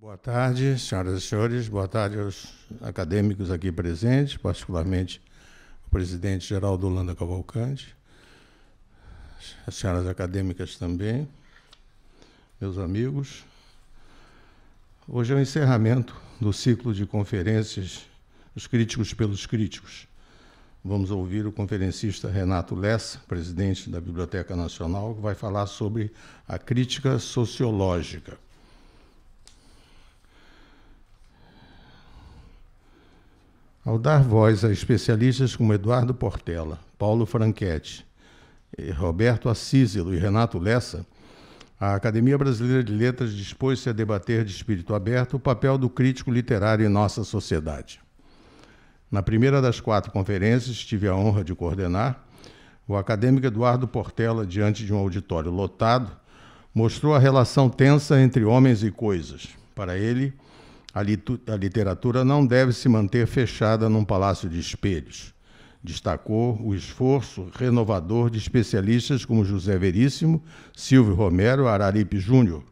Boa tarde, senhoras e senhores. Boa tarde aos acadêmicos aqui presentes, particularmente o presidente Geraldo Holanda Cavalcante, as senhoras acadêmicas também, meus amigos. Hoje é o encerramento do ciclo de conferências Os Críticos pelos Críticos. Vamos ouvir o conferencista Renato Lessa, presidente da Biblioteca Nacional, que vai falar sobre a crítica sociológica. Ao dar voz a especialistas como Eduardo Portela, Paulo Franchetti, Roberto Assiselo e Renato Lessa, a Academia Brasileira de Letras dispôs-se a debater de espírito aberto o papel do crítico literário em nossa sociedade. Na primeira das quatro conferências, tive a honra de coordenar, o acadêmico Eduardo Portela, diante de um auditório lotado, mostrou a relação tensa entre homens e coisas. Para ele, a, a literatura não deve se manter fechada num palácio de espelhos. Destacou o esforço renovador de especialistas como José Veríssimo, Silvio Romero, Araripe Júnior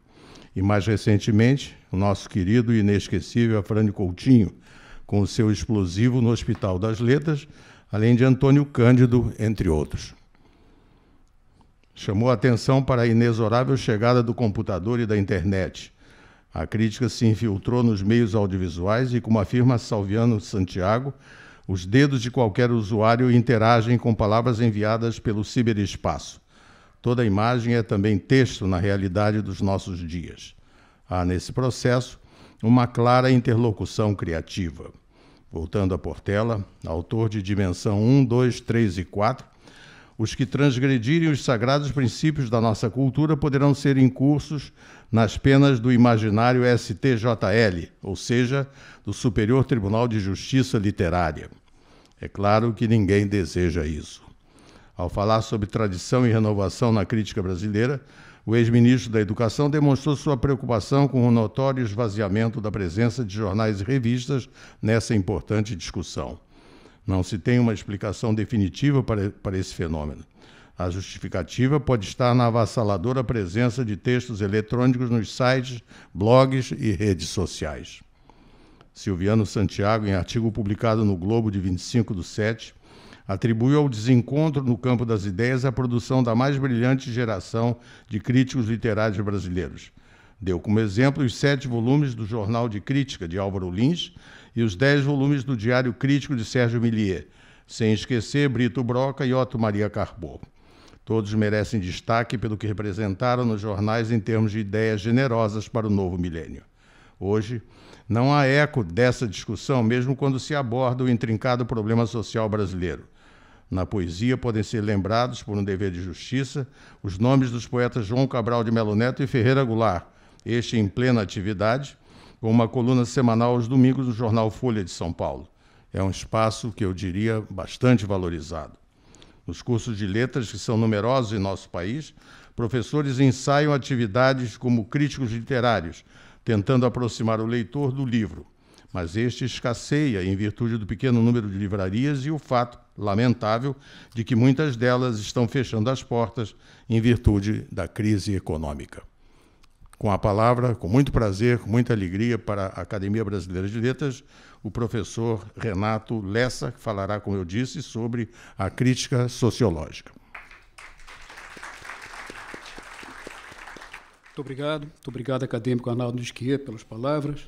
e, mais recentemente, o nosso querido e inesquecível Afrânio Coutinho, com o seu explosivo no Hospital das Letras, além de Antônio Cândido, entre outros. Chamou a atenção para a inexorável chegada do computador e da internet. A crítica se infiltrou nos meios audiovisuais e, como afirma Salviano Santiago, os dedos de qualquer usuário interagem com palavras enviadas pelo ciberespaço. Toda imagem é também texto na realidade dos nossos dias. Há nesse processo uma clara interlocução criativa. Voltando a Portela, autor de Dimensão 1, 2, 3 e 4, os que transgredirem os sagrados princípios da nossa cultura poderão ser incursos nas penas do imaginário STJL, ou seja, do Superior Tribunal de Justiça Literária. É claro que ninguém deseja isso. Ao falar sobre tradição e renovação na crítica brasileira, o ex-ministro da Educação demonstrou sua preocupação com o notório esvaziamento da presença de jornais e revistas nessa importante discussão. Não se tem uma explicação definitiva para, para esse fenômeno. A justificativa pode estar na avassaladora presença de textos eletrônicos nos sites, blogs e redes sociais. Silviano Santiago, em artigo publicado no Globo de 25 do 7, atribuiu ao desencontro no campo das ideias a produção da mais brilhante geração de críticos literários brasileiros. Deu como exemplo os sete volumes do Jornal de Crítica de Álvaro Lins, e os dez volumes do Diário Crítico de Sérgio Millier, sem esquecer Brito Broca e Otto Maria Carbó. Todos merecem destaque pelo que representaram nos jornais em termos de ideias generosas para o novo milênio. Hoje, não há eco dessa discussão, mesmo quando se aborda o intrincado problema social brasileiro. Na poesia podem ser lembrados, por um dever de justiça, os nomes dos poetas João Cabral de Melo Neto e Ferreira Goulart, este em plena atividade, com uma coluna semanal aos domingos do jornal Folha de São Paulo. É um espaço que eu diria bastante valorizado. Nos cursos de letras, que são numerosos em nosso país, professores ensaiam atividades como críticos literários, tentando aproximar o leitor do livro. Mas este escasseia em virtude do pequeno número de livrarias e o fato lamentável de que muitas delas estão fechando as portas em virtude da crise econômica. Com a palavra, com muito prazer, com muita alegria, para a Academia Brasileira de Letras, o professor Renato Lessa, que falará, como eu disse, sobre a crítica sociológica. Muito obrigado. Muito obrigado, acadêmico Arnaldo Esquia, pelas palavras.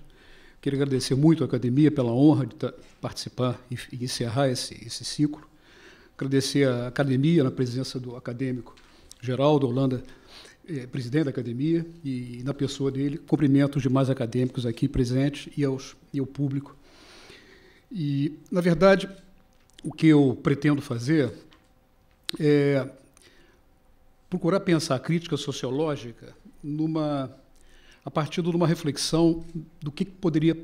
Quero agradecer muito à academia pela honra de participar e encerrar esse, esse ciclo. Agradecer à academia, na presença do acadêmico Geraldo Holanda é, presidente da academia, e, na pessoa dele, cumprimento os demais acadêmicos aqui presentes e, aos, e ao público. E, na verdade, o que eu pretendo fazer é procurar pensar a crítica sociológica numa a partir de uma reflexão do que poderia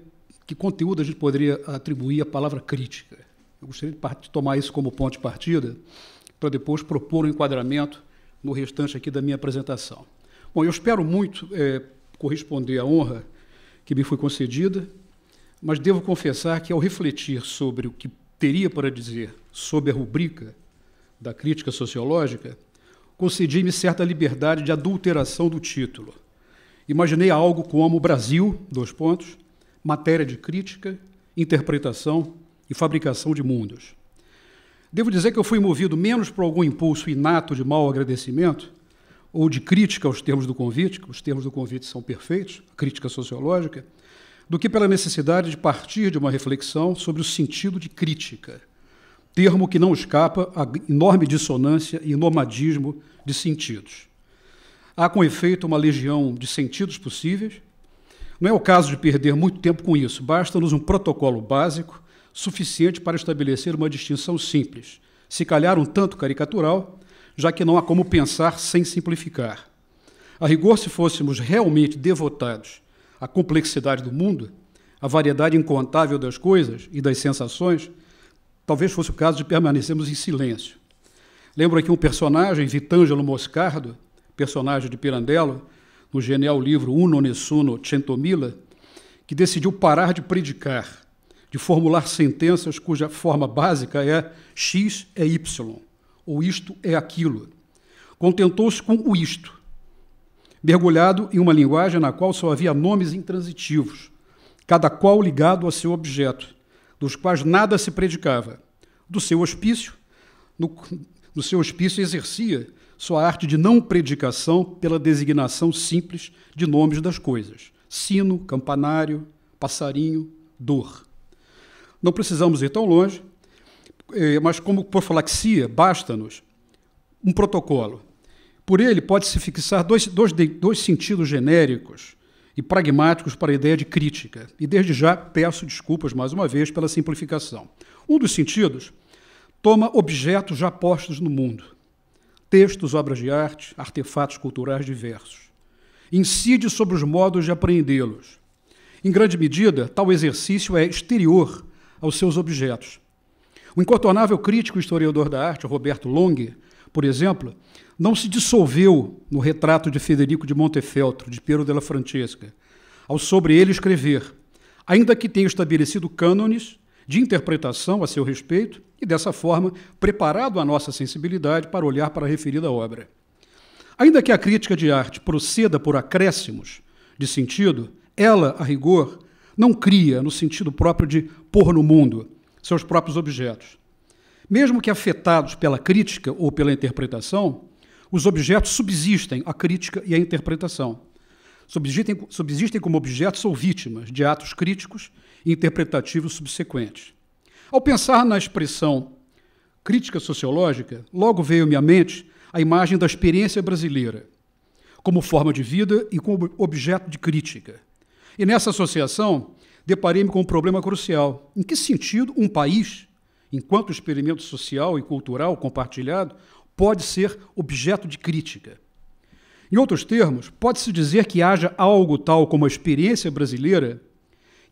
que conteúdo a gente poderia atribuir à palavra crítica. Eu gostaria de tomar isso como ponto de partida para depois propor um enquadramento no restante aqui da minha apresentação. Bom, eu espero muito é, corresponder à honra que me foi concedida, mas devo confessar que, ao refletir sobre o que teria para dizer sobre a rubrica da crítica sociológica, concedi-me certa liberdade de adulteração do título. Imaginei algo como Brasil, dois pontos, matéria de crítica, interpretação e fabricação de mundos. Devo dizer que eu fui movido menos por algum impulso inato de mau agradecimento ou de crítica aos termos do convite, que os termos do convite são perfeitos, crítica sociológica, do que pela necessidade de partir de uma reflexão sobre o sentido de crítica, termo que não escapa à enorme dissonância e nomadismo de sentidos. Há com efeito uma legião de sentidos possíveis. Não é o caso de perder muito tempo com isso, basta-nos um protocolo básico suficiente para estabelecer uma distinção simples, se calhar um tanto caricatural, já que não há como pensar sem simplificar. A rigor, se fôssemos realmente devotados à complexidade do mundo, à variedade incontável das coisas e das sensações, talvez fosse o caso de permanecermos em silêncio. Lembro aqui um personagem, Vitângelo Moscardo, personagem de Pirandello, no genial livro Uno Nessuno Centomila, que decidiu parar de predicar de formular sentenças cuja forma básica é X é Y, ou isto é aquilo. Contentou-se com o isto, mergulhado em uma linguagem na qual só havia nomes intransitivos, cada qual ligado a seu objeto, dos quais nada se predicava. Do seu hospício, no, no seu hospício exercia sua arte de não predicação pela designação simples de nomes das coisas: sino, campanário, passarinho, dor. Não precisamos ir tão longe, é, mas como profilaxia, basta-nos um protocolo. Por ele, pode-se fixar dois, dois, dois sentidos genéricos e pragmáticos para a ideia de crítica. E desde já peço desculpas mais uma vez pela simplificação. Um dos sentidos toma objetos já postos no mundo, textos, obras de arte, artefatos culturais diversos. Incide sobre os modos de apreendê-los. Em grande medida, tal exercício é exterior aos seus objetos. O incontornável crítico e historiador da arte, Roberto Long, por exemplo, não se dissolveu no retrato de Federico de Montefeltro, de Piero della Francesca, ao sobre ele escrever, ainda que tenha estabelecido cânones de interpretação a seu respeito e, dessa forma, preparado a nossa sensibilidade para olhar para a referida obra. Ainda que a crítica de arte proceda por acréscimos de sentido, ela, a rigor, não cria, no sentido próprio de pôr no mundo, seus próprios objetos. Mesmo que afetados pela crítica ou pela interpretação, os objetos subsistem à crítica e à interpretação. Subsistem, subsistem como objetos ou vítimas de atos críticos e interpretativos subsequentes. Ao pensar na expressão crítica sociológica, logo veio à minha mente a imagem da experiência brasileira, como forma de vida e como objeto de crítica e nessa associação, deparei-me com um problema crucial. Em que sentido um país, enquanto experimento social e cultural compartilhado, pode ser objeto de crítica? Em outros termos, pode-se dizer que haja algo tal como a experiência brasileira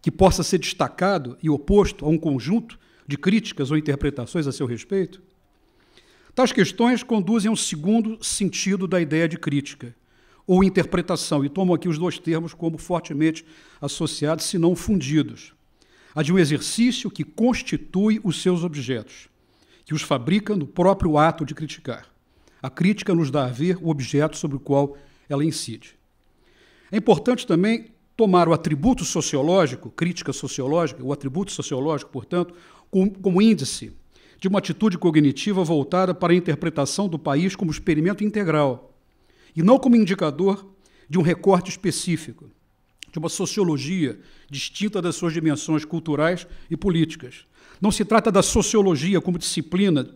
que possa ser destacado e oposto a um conjunto de críticas ou interpretações a seu respeito? Tais questões conduzem a um segundo sentido da ideia de crítica, ou interpretação, e tomo aqui os dois termos como fortemente associados, se não fundidos, a de um exercício que constitui os seus objetos, que os fabrica no próprio ato de criticar. A crítica nos dá a ver o objeto sobre o qual ela incide. É importante também tomar o atributo sociológico, crítica sociológica, o atributo sociológico, portanto, como índice de uma atitude cognitiva voltada para a interpretação do país como experimento integral, e não como indicador de um recorte específico, de uma sociologia distinta das suas dimensões culturais e políticas. Não se trata da sociologia como disciplina,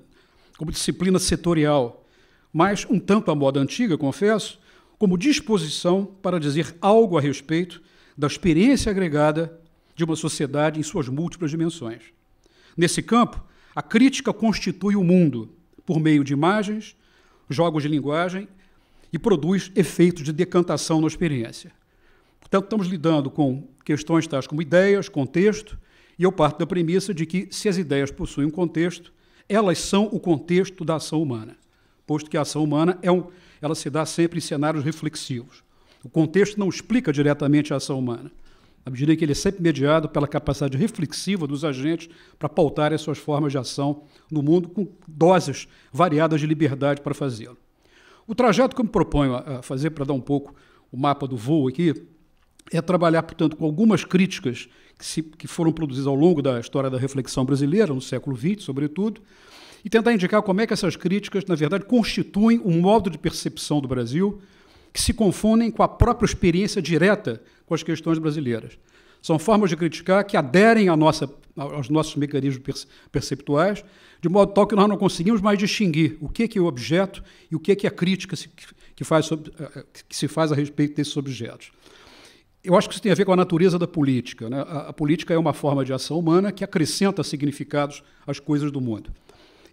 como disciplina setorial, mas um tanto à moda antiga, confesso, como disposição para dizer algo a respeito da experiência agregada de uma sociedade em suas múltiplas dimensões. Nesse campo, a crítica constitui o mundo por meio de imagens, jogos de linguagem e produz efeitos de decantação na experiência. Portanto, estamos lidando com questões tais como ideias, contexto, e eu parto da premissa de que, se as ideias possuem um contexto, elas são o contexto da ação humana, posto que a ação humana é um, ela se dá sempre em cenários reflexivos. O contexto não explica diretamente a ação humana, à medida que ele é sempre mediado pela capacidade reflexiva dos agentes para pautarem as suas formas de ação no mundo com doses variadas de liberdade para fazê-lo. O trajeto que eu me proponho a fazer, para dar um pouco o mapa do voo aqui, é trabalhar, portanto, com algumas críticas que, se, que foram produzidas ao longo da história da reflexão brasileira, no século XX, sobretudo, e tentar indicar como é que essas críticas, na verdade, constituem um modo de percepção do Brasil que se confundem com a própria experiência direta com as questões brasileiras. São formas de criticar que aderem nossa, aos nossos mecanismos perceptuais, de modo tal que nós não conseguimos mais distinguir o que é, que é o objeto e o que é, que é a crítica que, faz sobre, eh, eh, que se faz a respeito desses objetos. Eu acho que isso tem a ver com a natureza da política. Né? A, a política é uma forma de ação humana que acrescenta significados às coisas do mundo.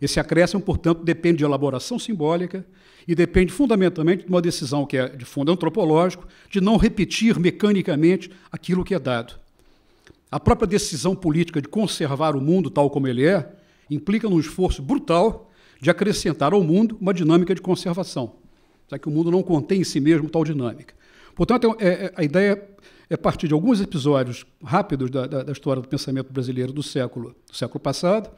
Esse acréscimo, portanto, depende de elaboração simbólica e depende fundamentalmente de uma decisão que é de fundo antropológico, de não repetir mecanicamente aquilo que é dado. A própria decisão política de conservar o mundo tal como ele é implica num esforço brutal de acrescentar ao mundo uma dinâmica de conservação, já que o mundo não contém em si mesmo tal dinâmica. Portanto, é, é, é a ideia é partir de alguns episódios rápidos da, da, da história do pensamento brasileiro do século, do século passado,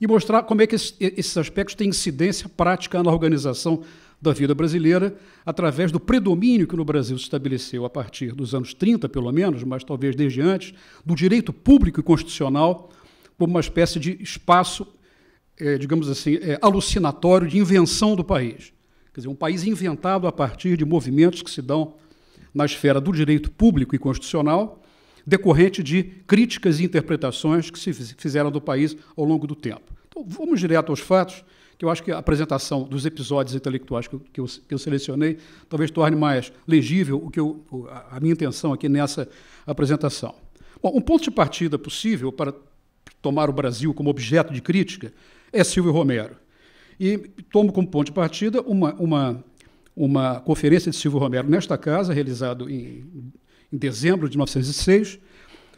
e mostrar como é que esses, aspectos têm incidência prática na organização da vida brasileira, através do predomínio que no Brasil se estabeleceu a partir dos anos 30, pelo menos, mas talvez desde antes, do direito público e constitucional como uma espécie de espaço, é, digamos assim, é, alucinatório de invenção do país. Quer dizer, um país inventado a partir de movimentos que se dão na esfera do direito público e constitucional decorrente de críticas e interpretações que se fizeram do país ao longo do tempo. Então, vamos direto aos fatos, que eu acho que a apresentação dos episódios intelectuais que eu, que eu, que eu selecionei talvez torne mais legível o que eu, a minha intenção aqui nessa apresentação. Bom, um ponto de partida possível para tomar o Brasil como objeto de crítica é Silvio Romero. E tomo como ponto de partida uma, uma, uma conferência de Silvio Romero nesta casa, realizada em em dezembro de 1906,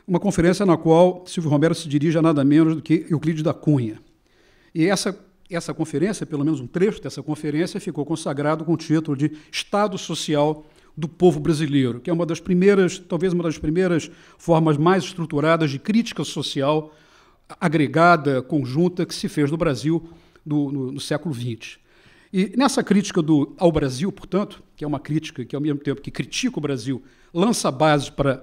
uma conferência na qual Silvio Romero se dirige a nada menos do que Euclides da Cunha. E essa, essa conferência, pelo menos um trecho dessa conferência, ficou consagrado com o título de Estado Social do Povo Brasileiro, que é uma das primeiras, talvez uma das primeiras formas mais estruturadas de crítica social agregada, conjunta, que se fez no Brasil do, no, no século XX. E nessa crítica do, ao Brasil, portanto, que é uma crítica que, ao mesmo tempo que critica o Brasil, lança bases para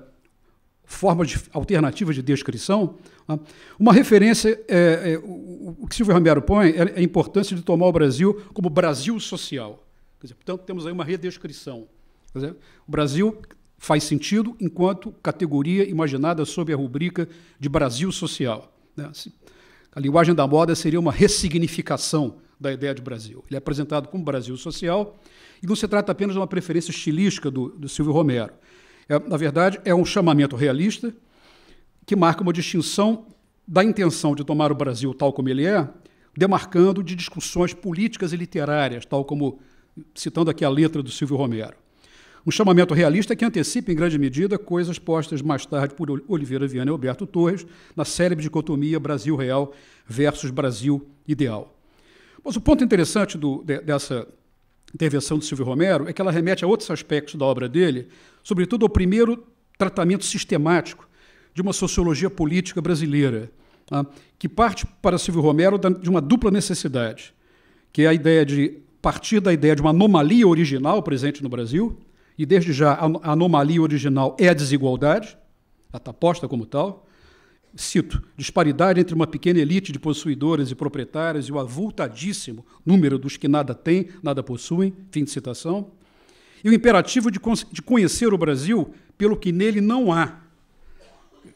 formas de, alternativas de descrição, né? uma referência, é, é, o, que Silvio Romero põe é, é a importância de tomar o Brasil como Brasil social. Dizer, portanto, temos aí uma redescrição. Dizer, o Brasil faz sentido enquanto categoria imaginada sob a rubrica de Brasil social. Né? A linguagem da moda seria uma ressignificação da ideia de Brasil. Ele é apresentado como Brasil social, e não se trata apenas de uma preferência estilística do, do Silvio Romero. É, na verdade, é um chamamento realista que marca uma distinção da intenção de tomar o Brasil tal como ele é, demarcando de discussões políticas e literárias, tal como citando aqui a letra do Silvio Romero. Um chamamento realista que antecipa, em grande medida, coisas postas mais tarde por Oliveira Viana e Alberto Torres na célebre dicotomia Brasil real versus Brasil ideal. Mas o ponto interessante do, de, dessa intervenção de Silvio Romero é que ela remete a outros aspectos da obra dele, sobretudo ao primeiro tratamento sistemático de uma sociologia política brasileira, tá? que parte para Silvio Romero de uma dupla necessidade, que é a ideia de partir da ideia de uma anomalia original presente no Brasil, e desde já a anomalia original é a desigualdade, ela está posta como tal, cito, disparidade entre uma pequena elite de possuidores e proprietários e o avultadíssimo número dos que nada têm, nada possuem, fim de citação, e o imperativo de, de conhecer o Brasil pelo que nele não há,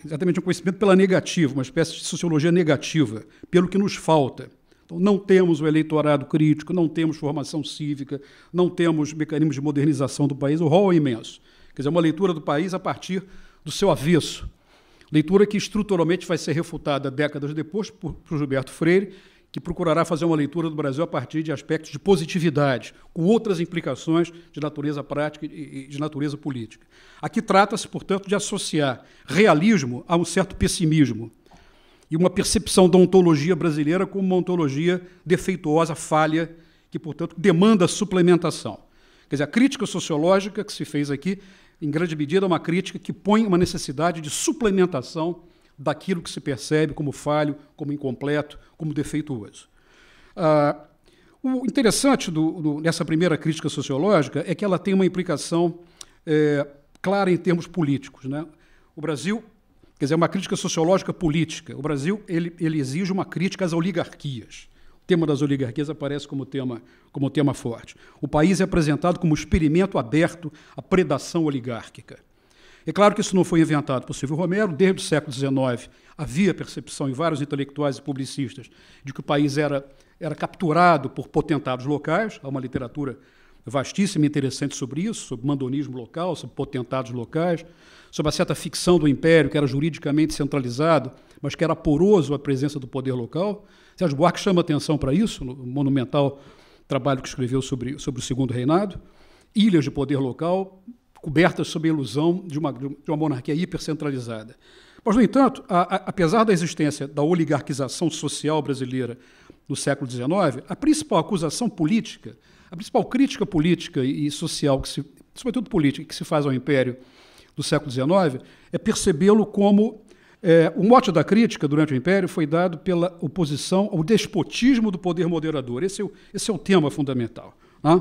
exatamente um conhecimento pela negativa, uma espécie de sociologia negativa, pelo que nos falta. Então, não temos o eleitorado crítico, não temos formação cívica, não temos mecanismos de modernização do país, o rol é imenso. Quer dizer, uma leitura do país a partir do seu avesso, Leitura que estruturalmente vai ser refutada décadas depois por, por Gilberto Freire, que procurará fazer uma leitura do Brasil a partir de aspectos de positividade, com outras implicações de natureza prática e de natureza política. Aqui trata-se, portanto, de associar realismo a um certo pessimismo e uma percepção da ontologia brasileira como uma ontologia defeituosa, falha, que, portanto, demanda suplementação. Quer dizer, a crítica sociológica que se fez aqui em grande medida, é uma crítica que põe uma necessidade de suplementação daquilo que se percebe como falho, como incompleto, como defeituoso. Ah, o interessante do, do, dessa primeira crítica sociológica é que ela tem uma implicação é, clara em termos políticos. Né? O Brasil, quer dizer, é uma crítica sociológica política. O Brasil ele, ele exige uma crítica às oligarquias tema das oligarquias aparece como tema, como tema forte. O país é apresentado como experimento aberto à predação oligárquica. É claro que isso não foi inventado por Silvio Romero. Desde o século XIX havia percepção em vários intelectuais e publicistas de que o país era, era capturado por potentados locais. Há uma literatura vastíssima e interessante sobre isso, sobre mandonismo local, sobre potentados locais, sobre a certa ficção do império que era juridicamente centralizado, mas que era poroso à presença do poder local. Sérgio Buarque chama atenção para isso, no monumental trabalho que escreveu sobre, sobre o Segundo Reinado. Ilhas de poder local, cobertas sob a ilusão de uma, de uma monarquia hipercentralizada. Mas, no entanto, a, a, apesar da existência da oligarquização social brasileira no século XIX, a principal acusação política, a principal crítica política e social, que se, sobretudo política, que se faz ao Império do século XIX, é percebê-lo como é, o mote da crítica durante o Império foi dado pela oposição ao despotismo do poder moderador. Esse é o, esse é o tema fundamental. Né?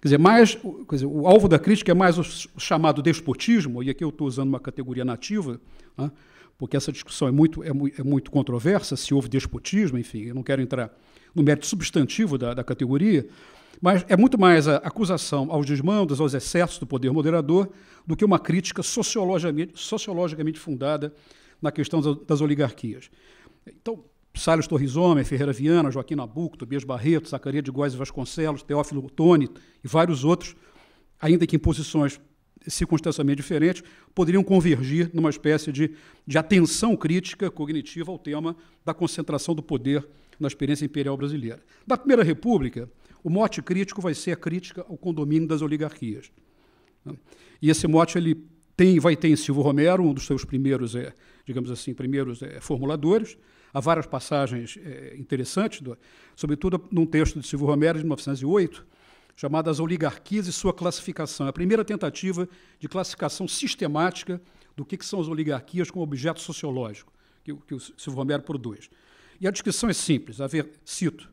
Quer dizer, mais, quer dizer, o alvo da crítica é mais o chamado despotismo, e aqui eu estou usando uma categoria nativa, né, porque essa discussão é muito, é, muito, é muito controversa, se houve despotismo, enfim, eu não quero entrar no mérito substantivo da, da categoria, mas é muito mais a acusação aos desmandos, aos excessos do poder moderador, do que uma crítica sociologicamente, sociologicamente fundada na questão das oligarquias. Então, Salles Torres Homem, Ferreira Viana, Joaquim Nabuco, Tobias Barreto, Zacaria de Góes Vasconcelos, Teófilo Toni e vários outros, ainda que em posições circunstancialmente diferentes, poderiam convergir numa espécie de, de atenção crítica cognitiva ao tema da concentração do poder na experiência imperial brasileira. Na Primeira República, o mote crítico vai ser a crítica ao condomínio das oligarquias. Né? E esse mote ele tem, vai ter em Silvio Romero, um dos seus primeiros, é, digamos assim, primeiros é, formuladores. Há várias passagens é, interessantes, do, sobretudo num texto de Silvio Romero, de 1908, chamado As Oligarquias e Sua Classificação. a primeira tentativa de classificação sistemática do que, que são as oligarquias como objeto sociológico, que, que o Silvio Romero produz. E a descrição é simples, a ver, cito.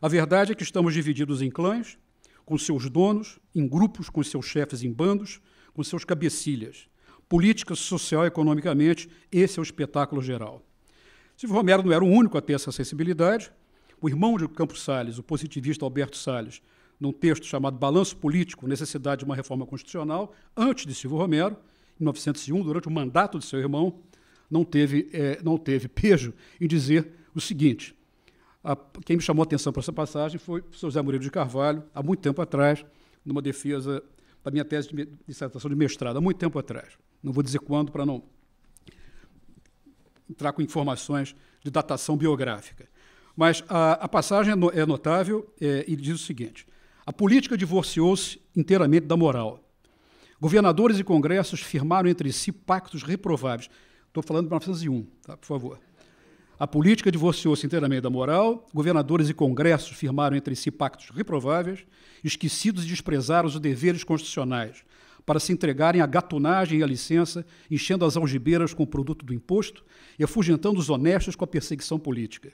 A verdade é que estamos divididos em clãs, com seus donos, em grupos, com seus chefes em bandos, com seus cabecilhas. Política, social e economicamente, esse é o espetáculo geral. Silvio Romero não era o único a ter essa sensibilidade. O irmão de Campos Salles, o positivista Alberto Salles, num texto chamado Balanço Político, Necessidade de uma Reforma Constitucional, antes de Silvio Romero, em 1901, durante o mandato de seu irmão, não teve, é, não teve pejo em dizer o seguinte. A, quem me chamou a atenção para essa passagem foi o José Murilo de Carvalho, há muito tempo atrás, numa defesa da minha tese de dissertação de mestrado, há muito tempo atrás. Não vou dizer quando para não entrar com informações de datação biográfica. Mas a, a passagem é, no, é notável é, e diz o seguinte: a política divorciou-se inteiramente da moral. Governadores e congressos firmaram entre si pactos reprováveis. Estou falando de 1901, tá, por favor. A política divorciou-se inteiramente da moral, governadores e congressos firmaram entre si pactos reprováveis, esquecidos e desprezaram os deveres constitucionais para se entregarem à gatunagem e à licença, enchendo as algibeiras com o produto do imposto e afugentando os honestos com a perseguição política.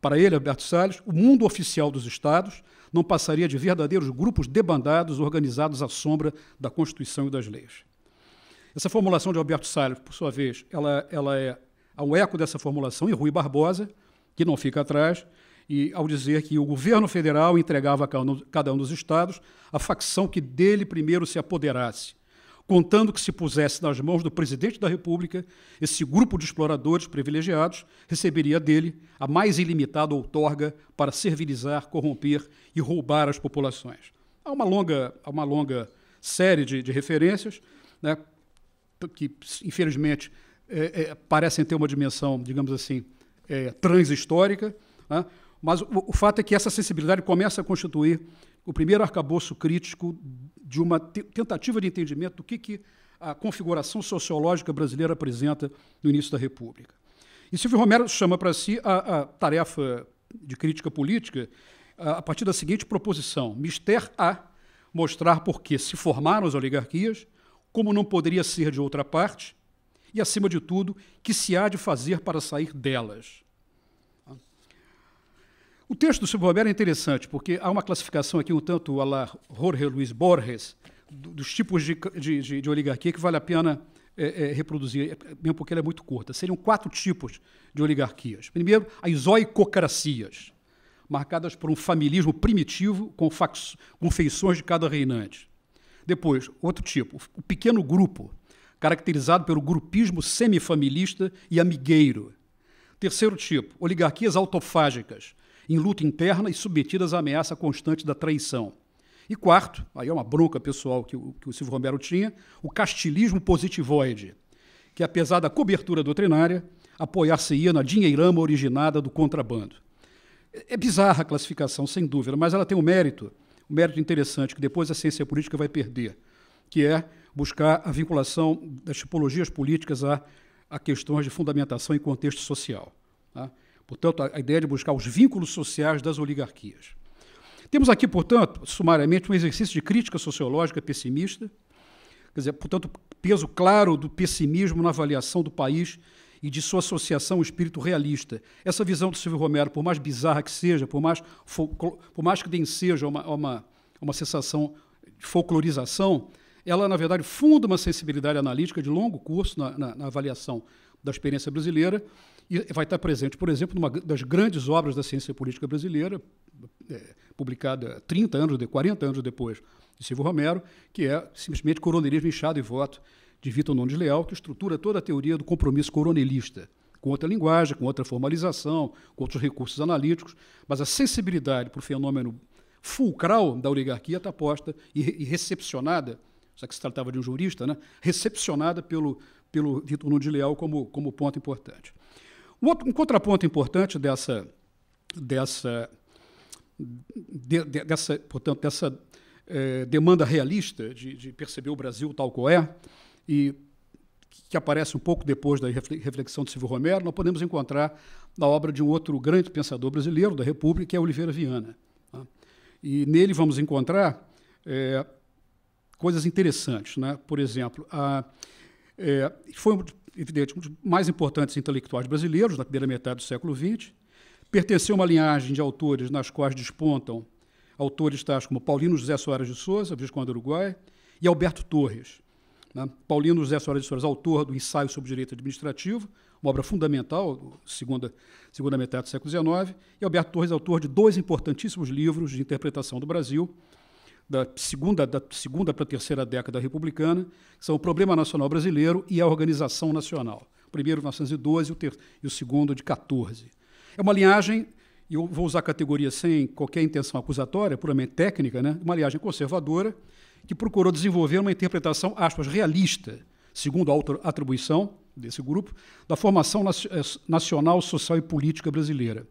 Para ele, Alberto Salles, o mundo oficial dos Estados não passaria de verdadeiros grupos debandados organizados à sombra da Constituição e das leis. Essa formulação de Alberto Salles, por sua vez, ela, ela é ao eco dessa formulação em Rui Barbosa, que não fica atrás, e ao dizer que o governo federal entregava a cada um dos estados a facção que dele primeiro se apoderasse, contando que se pusesse nas mãos do presidente da República, esse grupo de exploradores privilegiados receberia dele a mais ilimitada outorga para servilizar, corromper e roubar as populações. Há uma longa, há uma longa série de, de referências, né, que infelizmente é, é, parecem ter uma dimensão, digamos assim, é, transhistórica, né? mas o, o, fato é que essa sensibilidade começa a constituir o primeiro arcabouço crítico de uma tentativa de entendimento do que, que a configuração sociológica brasileira apresenta no início da República. E Silvio Romero chama para si a, a tarefa de crítica política a partir da seguinte proposição: Mister A mostrar por que se formaram as oligarquias, como não poderia ser de outra parte, e, acima de tudo, que se há de fazer para sair delas. O texto do Silvio Romero é interessante, porque há uma classificação aqui um tanto a la Jorge Luiz Borges, dos tipos de, de, de oligarquia que vale a pena é, é, reproduzir, é, mesmo porque ela é muito curta. Seriam quatro tipos de oligarquias. Primeiro, as oicocracias, marcadas por um familismo primitivo com, com feições de cada reinante. Depois, outro tipo, o pequeno grupo, caracterizado pelo grupismo semifamilista e amigueiro. Terceiro tipo, oligarquias autofágicas, em luta interna e submetidas à ameaça constante da traição. E quarto, aí é uma bronca pessoal que o, que o Silvio Romero tinha, o castilismo positivoide, que apesar da cobertura doutrinária, apoiar-se-ia na dinheirama originada do contrabando. É, é bizarra a classificação, sem dúvida, mas ela tem um mérito, um mérito interessante que depois a ciência política vai perder, que é buscar a vinculação das tipologias políticas a, a questões de fundamentação em contexto social. Tá? Portanto, a, a ideia de buscar os vínculos sociais das oligarquias. Temos aqui, portanto, sumariamente, um exercício de crítica sociológica pessimista, quer dizer, portanto, peso claro do pessimismo na avaliação do país e de sua associação ao espírito realista. Essa visão do Silvio Romero, por mais bizarra que seja, por mais, por mais que seja uma, uma, uma sensação de folclorização, ela, na verdade, funda uma sensibilidade analítica de longo curso na, na, na avaliação da experiência brasileira e vai estar presente, por exemplo, numa das grandes obras da ciência política brasileira, é, publicada 30 anos, de 40 anos depois de Silvio Romero, que é simplesmente Coronelismo, Inchado e Voto, de Vitor Nunes Leal, que estrutura toda a teoria do compromisso coronelista, com outra linguagem, com outra formalização, com outros recursos analíticos, mas a sensibilidade para o fenômeno fulcral da oligarquia está posta e, e recepcionada já que se tratava de um jurista, né, recepcionada pelo, pelo Vitor de Leal como, como ponto importante. Um, outro, um contraponto importante dessa, dessa, de, de, dessa, portanto, dessa eh, demanda realista de, de, perceber o Brasil tal qual é, e que aparece um pouco depois da reflexão de Silvio Romero, nós podemos encontrar na obra de um outro grande pensador brasileiro da República, que é Oliveira Viana. Né. E nele vamos encontrar eh, coisas interessantes. Né? Por exemplo, a, é, foi, evidente, um dos mais importantes intelectuais brasileiros na primeira metade do século XX. Pertenceu a uma linhagem de autores nas quais despontam autores tais como Paulino José Soares de Souza, Visconde do Uruguai, e Alberto Torres. Né? Paulino José Soares de Souza, autor do Ensaio sobre Direito Administrativo, uma obra fundamental, segunda, segunda metade do século XIX, e Alberto Torres, autor de dois importantíssimos livros de interpretação do Brasil, da segunda da segunda para a terceira década republicana, são o Problema Nacional Brasileiro e a Organização Nacional. O primeiro de 1912 o ter, e o segundo de 14. É uma linhagem, e eu vou usar a categoria sem qualquer intenção acusatória, puramente técnica, né? uma linhagem conservadora que procurou desenvolver uma interpretação, aspas, realista, segundo a atribuição desse grupo, da formação eh, nacional, social e política brasileira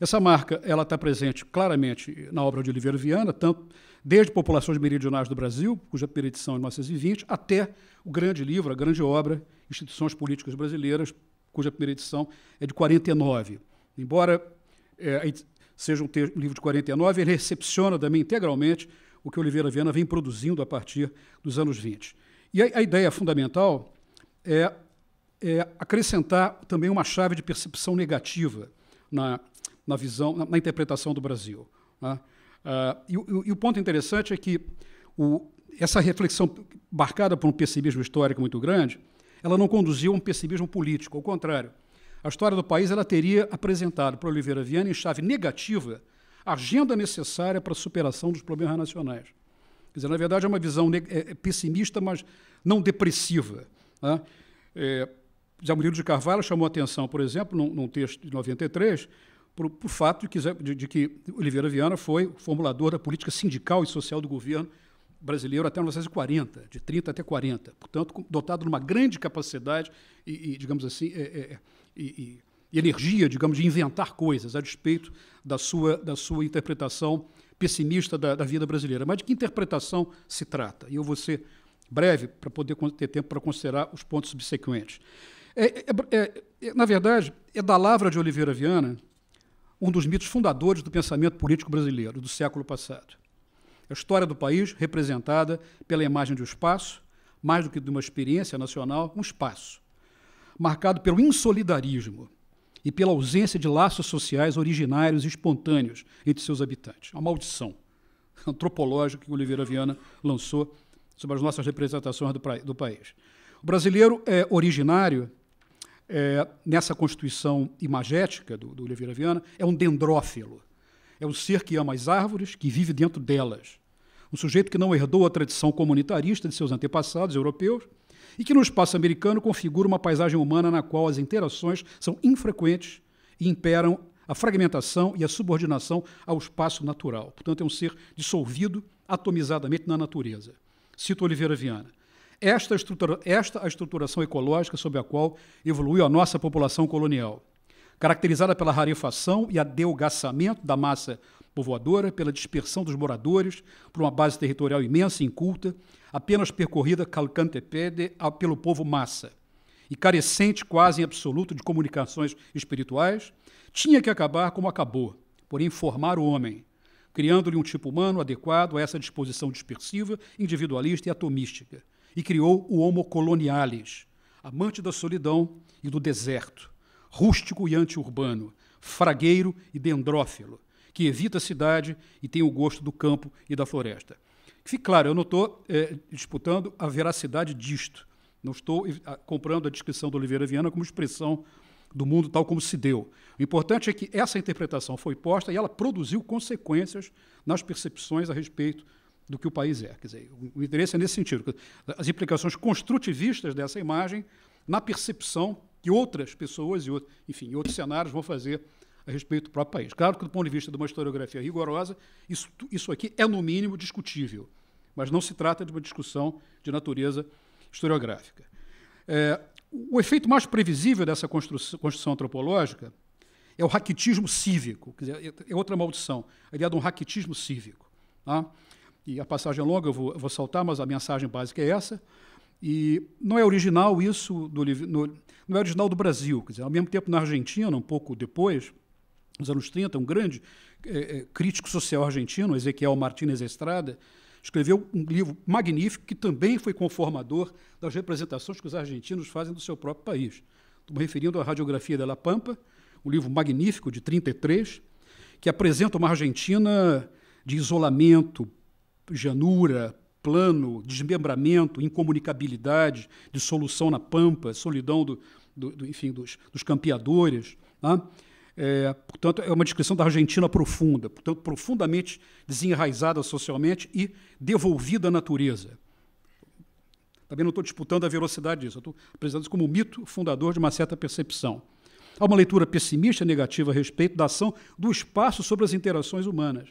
essa marca ela está presente claramente na obra de Oliveira Viana, tanto desde Populações Meridionais do Brasil, cuja primeira edição é de 1920, até o grande livro, a grande obra, Instituições Políticas Brasileiras, cuja primeira edição é de 49. Embora é, seja um, um livro de 49, ele recepciona também integralmente o que Oliveira Viana vem produzindo a partir dos anos 20. E a, a ideia fundamental é, é acrescentar também uma chave de percepção negativa na na visão, na, na interpretação do Brasil. Né? Uh, e, o, e, o ponto interessante é que o, essa reflexão marcada por um pessimismo histórico muito grande, ela não conduziu a um pessimismo político, ao contrário. A história do país ela teria apresentado para Oliveira Viana, em chave negativa, a agenda necessária para a superação dos problemas nacionais. Quer dizer, na verdade, é uma visão é, é pessimista, mas não depressiva. Né? É, Murilo de Carvalho chamou atenção, por exemplo, num, num texto de 93, por, por fato de que, de, de que Oliveira Viana foi formulador da política sindical e social do governo brasileiro até 1940, de 30 até 40. Portanto, dotado de uma grande capacidade e, e digamos assim, é, é, é e, e, energia, digamos, de inventar coisas a despeito da sua, da sua interpretação pessimista da, da vida brasileira. Mas de que interpretação se trata? E eu vou ser breve para poder ter tempo para considerar os pontos subsequentes. É, é, é, na verdade, é da lavra de Oliveira Viana um dos mitos fundadores do pensamento político brasileiro do século passado. A história do país representada pela imagem de um espaço, mais do que de uma experiência nacional, um espaço, marcado pelo insolidarismo e pela ausência de laços sociais originários e espontâneos entre seus habitantes. Uma maldição antropológica que Oliveira Viana lançou sobre as nossas representações do, do país. O brasileiro é originário é, nessa constituição imagética do, do Oliveira Viana, é um dendrófilo. É um ser que ama as árvores, que vive dentro delas. Um sujeito que não herdou a tradição comunitarista de seus antepassados europeus e que, no espaço americano, configura uma paisagem humana na qual as interações são infrequentes e imperam a fragmentação e a subordinação ao espaço natural. Portanto, é um ser dissolvido atomizadamente na natureza. Cito Oliveira Viana. Esta, estrutura, esta a estruturação ecológica sob a qual evoluiu a nossa população colonial, caracterizada pela rarefação e adelgaçamento da massa povoadora, pela dispersão dos moradores por uma base territorial imensa e inculta, apenas percorrida calcantepede pelo povo massa, e carecente quase em absoluto de comunicações espirituais, tinha que acabar como acabou, porém formar o homem, criando-lhe um tipo humano adequado a essa disposição dispersiva, individualista e atomística, e criou o Homo colonialis, amante da solidão e do deserto, rústico e antiurbano, urbano fragueiro e dendrófilo, que evita a cidade e tem o gosto do campo e da floresta. Fique claro, eu não estou é, disputando a veracidade disto. Não estou comprando a descrição do Oliveira Viana como expressão do mundo tal como se deu. O importante é que essa interpretação foi posta e ela produziu consequências nas percepções a respeito do que o país é. Quer dizer, o interesse é nesse sentido. As implicações construtivistas dessa imagem na percepção que outras pessoas e, enfim, outros cenários vão fazer a respeito do próprio país. Claro que, do ponto de vista de uma historiografia rigorosa, isso, isso aqui é, no mínimo, discutível, mas não se trata de uma discussão de natureza historiográfica. É, o efeito mais previsível dessa construção, construção antropológica é o raquitismo cívico, quer dizer, é, é outra maldição, a ideia é de um raquitismo cívico. Tá? E a passagem é longa, eu vou, eu vou saltar, mas a mensagem básica é essa. E não é original isso do, no, não é original do Brasil. Quer dizer, ao mesmo tempo, na Argentina, um pouco depois, nos anos 30, um grande é, é, crítico social argentino, Ezequiel Martínez Estrada, escreveu um livro magnífico que também foi conformador das representações que os argentinos fazem do seu próprio país. Estou me referindo à Radiografia da La Pampa, um livro magnífico de 33, que apresenta uma Argentina de isolamento, Janura, plano, desmembramento, incomunicabilidade, dissolução na pampa, solidão do, do, do enfim, dos, dos campeadores. Né? É, portanto, é uma descrição da Argentina profunda, portanto, profundamente desenraizada socialmente e devolvida à natureza. Também não estou disputando a velocidade disso, estou apresentando isso como um mito fundador de uma certa percepção. Há uma leitura pessimista negativa a respeito da ação do espaço sobre as interações humanas.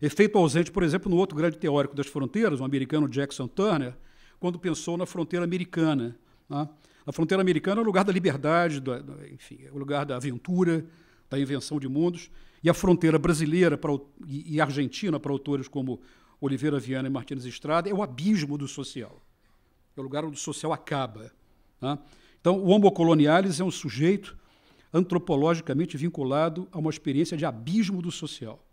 Efeito ausente, por exemplo, no outro grande teórico das fronteiras, o americano Jackson Turner, quando pensou na fronteira americana. Né? A fronteira americana é o lugar da liberdade, da, enfim, é o lugar da aventura, da invenção de mundos. E a fronteira brasileira e, e argentina, para autores como Oliveira Viana e Martins Estrada, é o abismo do social. É o lugar onde o social acaba. Né? Então, o homo colonialis é um sujeito antropologicamente vinculado a uma experiência de abismo do social.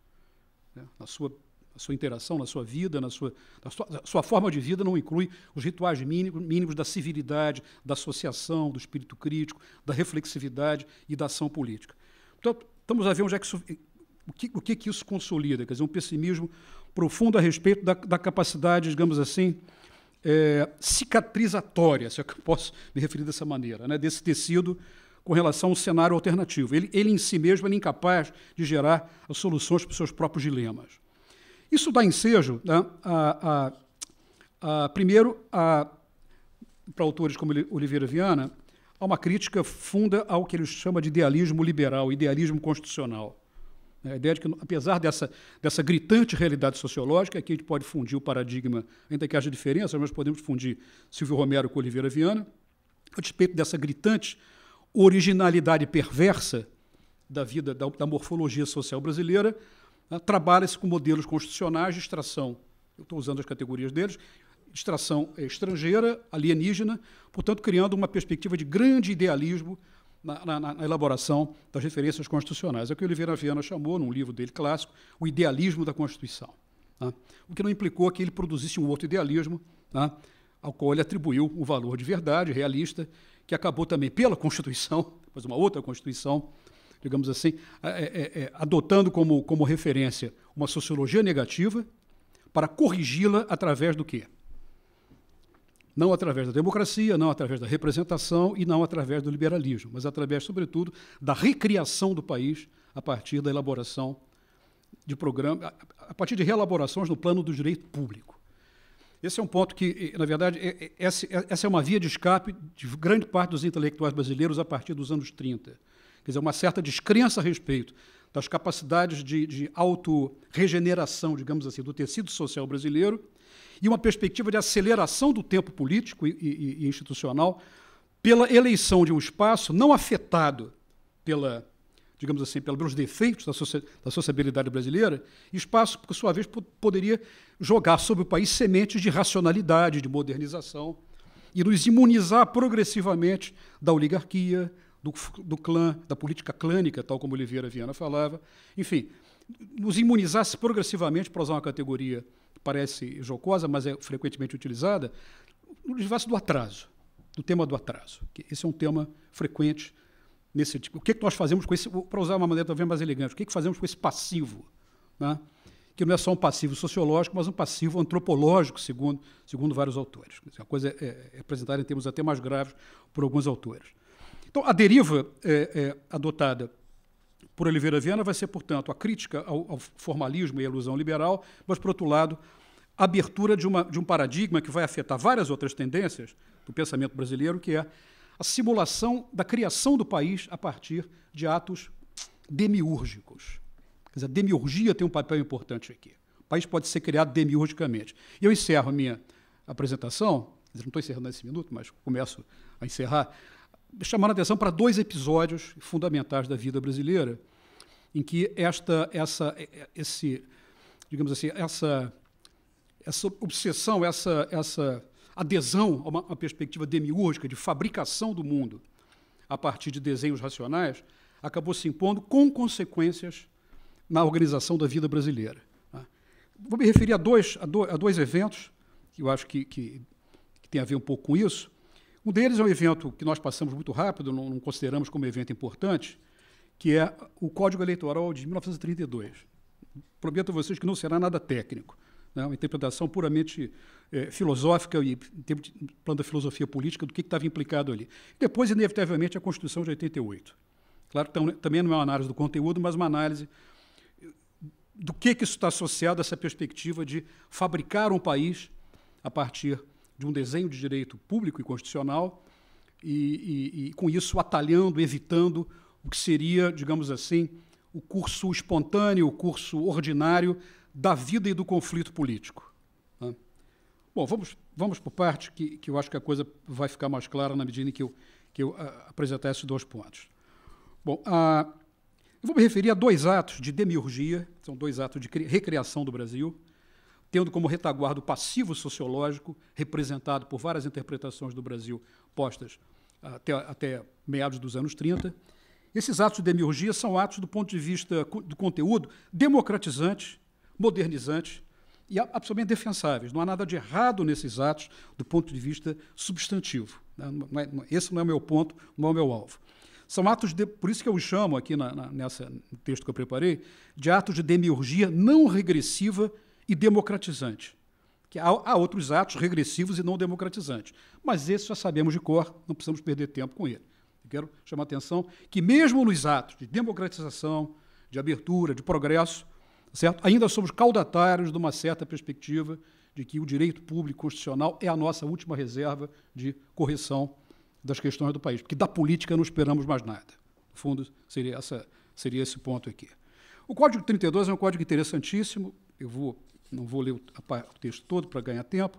Né? Na, sua, sua interação, na sua vida, na sua, na sua, a sua forma de vida não inclui os rituais mínimos, mínimos da civilidade, da associação, do espírito crítico, da reflexividade e da ação política. Portanto, estamos a ver onde é que isso, o, que, o que, que isso consolida, quer dizer, um pessimismo profundo a respeito da, da capacidade, digamos assim, é, cicatrizatória, se é que eu posso me referir dessa maneira, né? desse tecido com relação ao cenário alternativo. Ele, ele em si mesmo é incapaz de gerar as soluções para os seus próprios dilemas. Isso dá ensejo, né, a, a, a, primeiro, para autores como Oliveira Viana, a uma crítica funda ao que ele chama de idealismo liberal, idealismo constitucional. A ideia de que, apesar dessa, dessa gritante realidade sociológica, aqui a gente pode fundir o paradigma, ainda que haja diferenças, mas podemos fundir Silvio Romero com Oliveira Viana, a despeito dessa gritante originalidade perversa da vida, da, da morfologia social brasileira, né, trabalha-se com modelos constitucionais de extração, eu estou usando as categorias deles, extração é, estrangeira, alienígena, portanto, criando uma perspectiva de grande idealismo na, na, na, elaboração das referências constitucionais. É o que Oliveira Viana chamou, num livro dele clássico, o idealismo da Constituição. Né? O que não implicou que ele produzisse um outro idealismo, né? ao qual ele atribuiu um valor de verdade, realista, que acabou também pela Constituição, depois uma outra Constituição, digamos assim, é, é, é, adotando como, como referência uma sociologia negativa para corrigi-la através do quê? Não através da democracia, não através da representação e não através do liberalismo, mas através, sobretudo, da recriação do país a partir da elaboração de programa, a partir de reelaborações no plano do direito público. Esse é um ponto que, eh, na verdade, é, é, é, essa é uma via de escape de grande parte dos intelectuais brasileiros a partir dos anos 30. Quer dizer, uma certa descrença a respeito das capacidades de, de autorregeneração, digamos assim, do tecido social brasileiro e uma perspectiva de aceleração do tempo político e, e, e institucional pela eleição de um espaço não afetado pela digamos assim, pelo menos defeitos da, sociabilidade brasileira, espaço que, por sua vez, poderia jogar sobre o país sementes de racionalidade, de modernização, e nos imunizar progressivamente da oligarquia, do, do clã, da política clânica, tal como Oliveira Viana falava. Enfim, nos imunizasse progressivamente, para usar uma categoria que parece jocosa, mas é frequentemente utilizada, nos levasse do atraso, do tema do atraso. Esse é um tema frequente nesse tipo. O que, que nós fazemos com esse, para usar uma maneira talvez mais elegante, o que, que fazemos com esse passivo? Né? Que não é só um passivo sociológico, mas um passivo antropológico, segundo, segundo vários autores. A coisa é, é apresentada em termos até mais graves por alguns autores. Então, a deriva é, é, adotada por Oliveira Viana vai ser, portanto, a crítica ao, ao formalismo e à ilusão liberal, mas, por outro lado, a abertura de, uma, de um paradigma que vai afetar várias outras tendências do pensamento brasileiro, que é a simulação da criação do país a partir de atos demiúrgicos. Quer dizer, a demiurgia tem um papel importante aqui. O país pode ser criado demiurgicamente. E eu encerro a minha apresentação, não estou encerrando nesse minuto, mas começo a encerrar, chamando a atenção para dois episódios fundamentais da vida brasileira, em que esta, essa, é, é, esse, digamos assim, essa, essa obsessão, essa, essa adesão a uma, perspectiva demiúrgica de fabricação do mundo a partir de desenhos racionais acabou se impondo com consequências na organização da vida brasileira. Tá? Vou me referir a dois, a dois, a dois eventos que eu acho que, que, que tem a ver um pouco com isso. Um deles é um evento que nós passamos muito rápido, não, não consideramos como evento importante, que é o Código Eleitoral de 1932. Prometo a vocês que não será nada técnico né, uma interpretação puramente é, filosófica e em de plano da filosofia política do que estava implicado ali. Depois, inevitavelmente, a Constituição de 88. Claro que tam, também não é uma análise do conteúdo, mas uma análise eh, do que, que isso está associado a essa perspectiva de fabricar um país a partir de um desenho de direito público e constitucional e, e, e com isso atalhando, evitando o que seria, digamos assim, o curso espontâneo, o curso ordinário da vida e do conflito político. Né? Bom, vamos, vamos por parte, que, que eu acho que a coisa vai ficar mais clara na medida em que eu, que eu ah, apresentar esses dois pontos. Bom, ah, eu vou me referir a dois atos de demiurgia, são dois atos de recriação do Brasil, tendo como retaguarda o passivo sociológico, representado por várias interpretações do Brasil postas ah, até, até meados dos anos 30. Esses atos de demiurgia são atos, do ponto de vista do conteúdo, democratizantes modernizantes e absolutamente defensáveis. Não há nada de errado nesses atos do ponto de vista substantivo. Né? É, esse não é o meu ponto, não é o meu alvo. São atos, de, por isso que eu os chamo aqui na, na, nessa no texto que eu preparei, de atos de demiurgia não regressiva e democratizante. Que há, há outros atos regressivos e não democratizantes, mas esse já sabemos de cor, não precisamos perder tempo com ele. Eu quero chamar a atenção que mesmo nos atos de democratização, de abertura, de progresso, certo? Ainda somos caudatários de uma certa perspectiva de que o direito público constitucional é a nossa última reserva de correção das questões do país, porque da política não esperamos mais nada. No fundo, seria, essa, seria esse ponto aqui. O Código 32 é um código interessantíssimo, eu vou, não vou ler o, texto todo para ganhar tempo,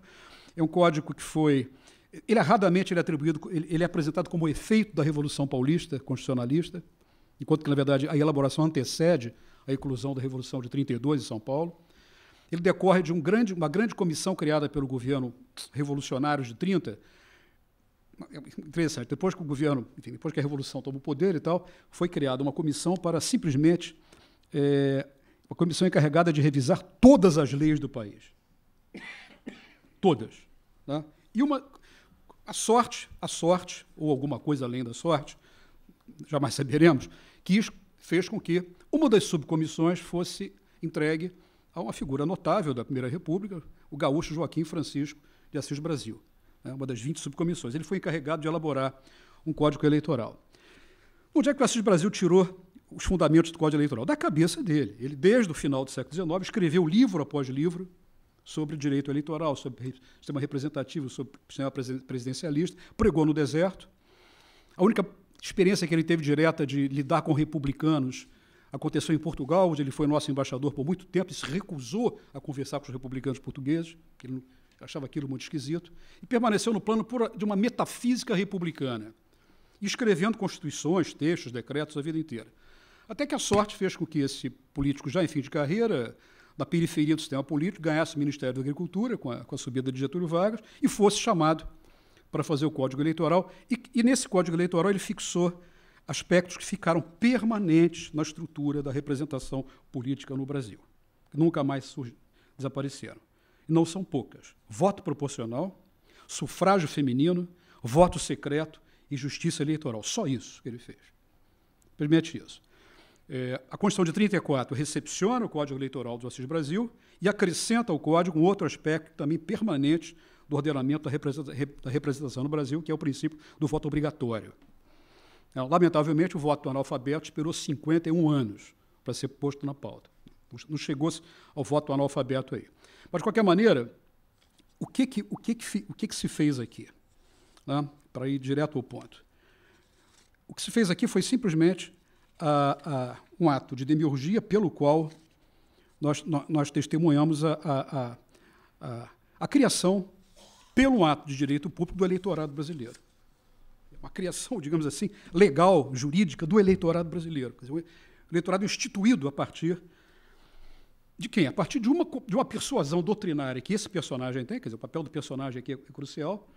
é um código que foi ele erradamente ele é atribuído, ele, ele, é apresentado como efeito da Revolução Paulista constitucionalista, enquanto que, na verdade, a elaboração antecede a eclosão da Revolução de 32 em São Paulo. Ele decorre de um grande, uma grande comissão criada pelo governo revolucionário de 30. Interessante, depois que o governo, enfim, depois que a Revolução tomou o poder e tal, foi criada uma comissão para simplesmente, é, uma comissão encarregada de revisar todas as leis do país. Todas. Né? E uma, a sorte, a sorte, ou alguma coisa além da sorte, jamais saberemos, que fez com que uma das subcomissões fosse entregue a uma figura notável da Primeira República, o gaúcho Joaquim Francisco de Assis Brasil, né, uma das 20 subcomissões. Ele foi encarregado de elaborar um código eleitoral. Onde é que o Assis Brasil tirou os fundamentos do Código Eleitoral? Da cabeça dele. Ele, desde o final do século XIX, escreveu livro após livro sobre direito eleitoral, sobre sistema representativo, sobre sistema presidencialista, pregou no deserto. A única experiência que ele teve direta de lidar com republicanos aconteceu em Portugal, onde ele foi nosso embaixador por muito tempo e se recusou a conversar com os republicanos portugueses, que ele achava aquilo muito esquisito, e permaneceu no plano de uma metafísica republicana, escrevendo constituições, textos, decretos a vida inteira. Até que a sorte fez com que esse político, já em fim de carreira, da periferia do sistema político, ganhasse o Ministério da Agricultura, com a, com a subida de Getúlio Vargas, e fosse chamado para fazer o Código Eleitoral, e, e nesse Código Eleitoral ele fixou aspectos que ficaram permanentes na estrutura da representação política no Brasil, que nunca mais desapareceram. E não são poucas. Voto proporcional, sufrágio feminino, voto secreto e justiça eleitoral. Só isso que ele fez. Permite isso. É, a Constituição de 34 recepciona o Código Eleitoral do Assis Brasil e acrescenta ao Código um outro aspecto também permanente do ordenamento da representação no Brasil, que é o princípio do voto obrigatório. É, lamentavelmente, o voto analfabeto esperou 51 anos para ser posto na pauta. Não chegou-se ao voto analfabeto aí. Mas, de qualquer maneira, o que, que, o que, que, o que, que se fez aqui? Né? Para ir direto ao ponto. O que se fez aqui foi simplesmente uh, uh, um ato de demiurgia pelo qual nós, nós testemunhamos a, a, a, a criação pelo ato de direito público do eleitorado brasileiro. É uma criação, digamos assim, legal, jurídica, do eleitorado brasileiro. Quer dizer, o eleitorado é instituído a partir de quem? A partir de uma, de uma persuasão doutrinária que esse personagem tem, quer dizer, o papel do personagem aqui é, é crucial,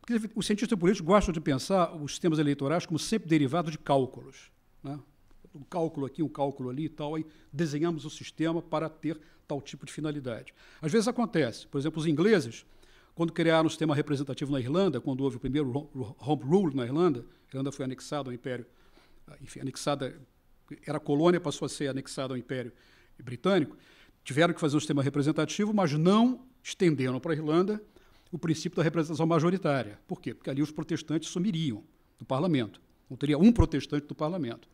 porque os cientistas políticos gostam de pensar os sistemas eleitorais como sempre derivados de cálculos. Né? Um cálculo aqui, um cálculo ali e tal, aí desenhamos o sistema para ter tal tipo de finalidade. Às vezes acontece, por exemplo, os ingleses quando criaram o sistema representativo na Irlanda, quando houve o primeiro Home Rule na Irlanda, a Irlanda foi anexada ao Império, ah, enfim, anexada, era colônia, passou a ser anexada ao Império Britânico, tiveram que fazer um sistema representativo, mas não estenderam para a Irlanda o princípio da representação majoritária. Por quê? Porque ali os protestantes sumiriam do parlamento. Não teria um protestante do parlamento.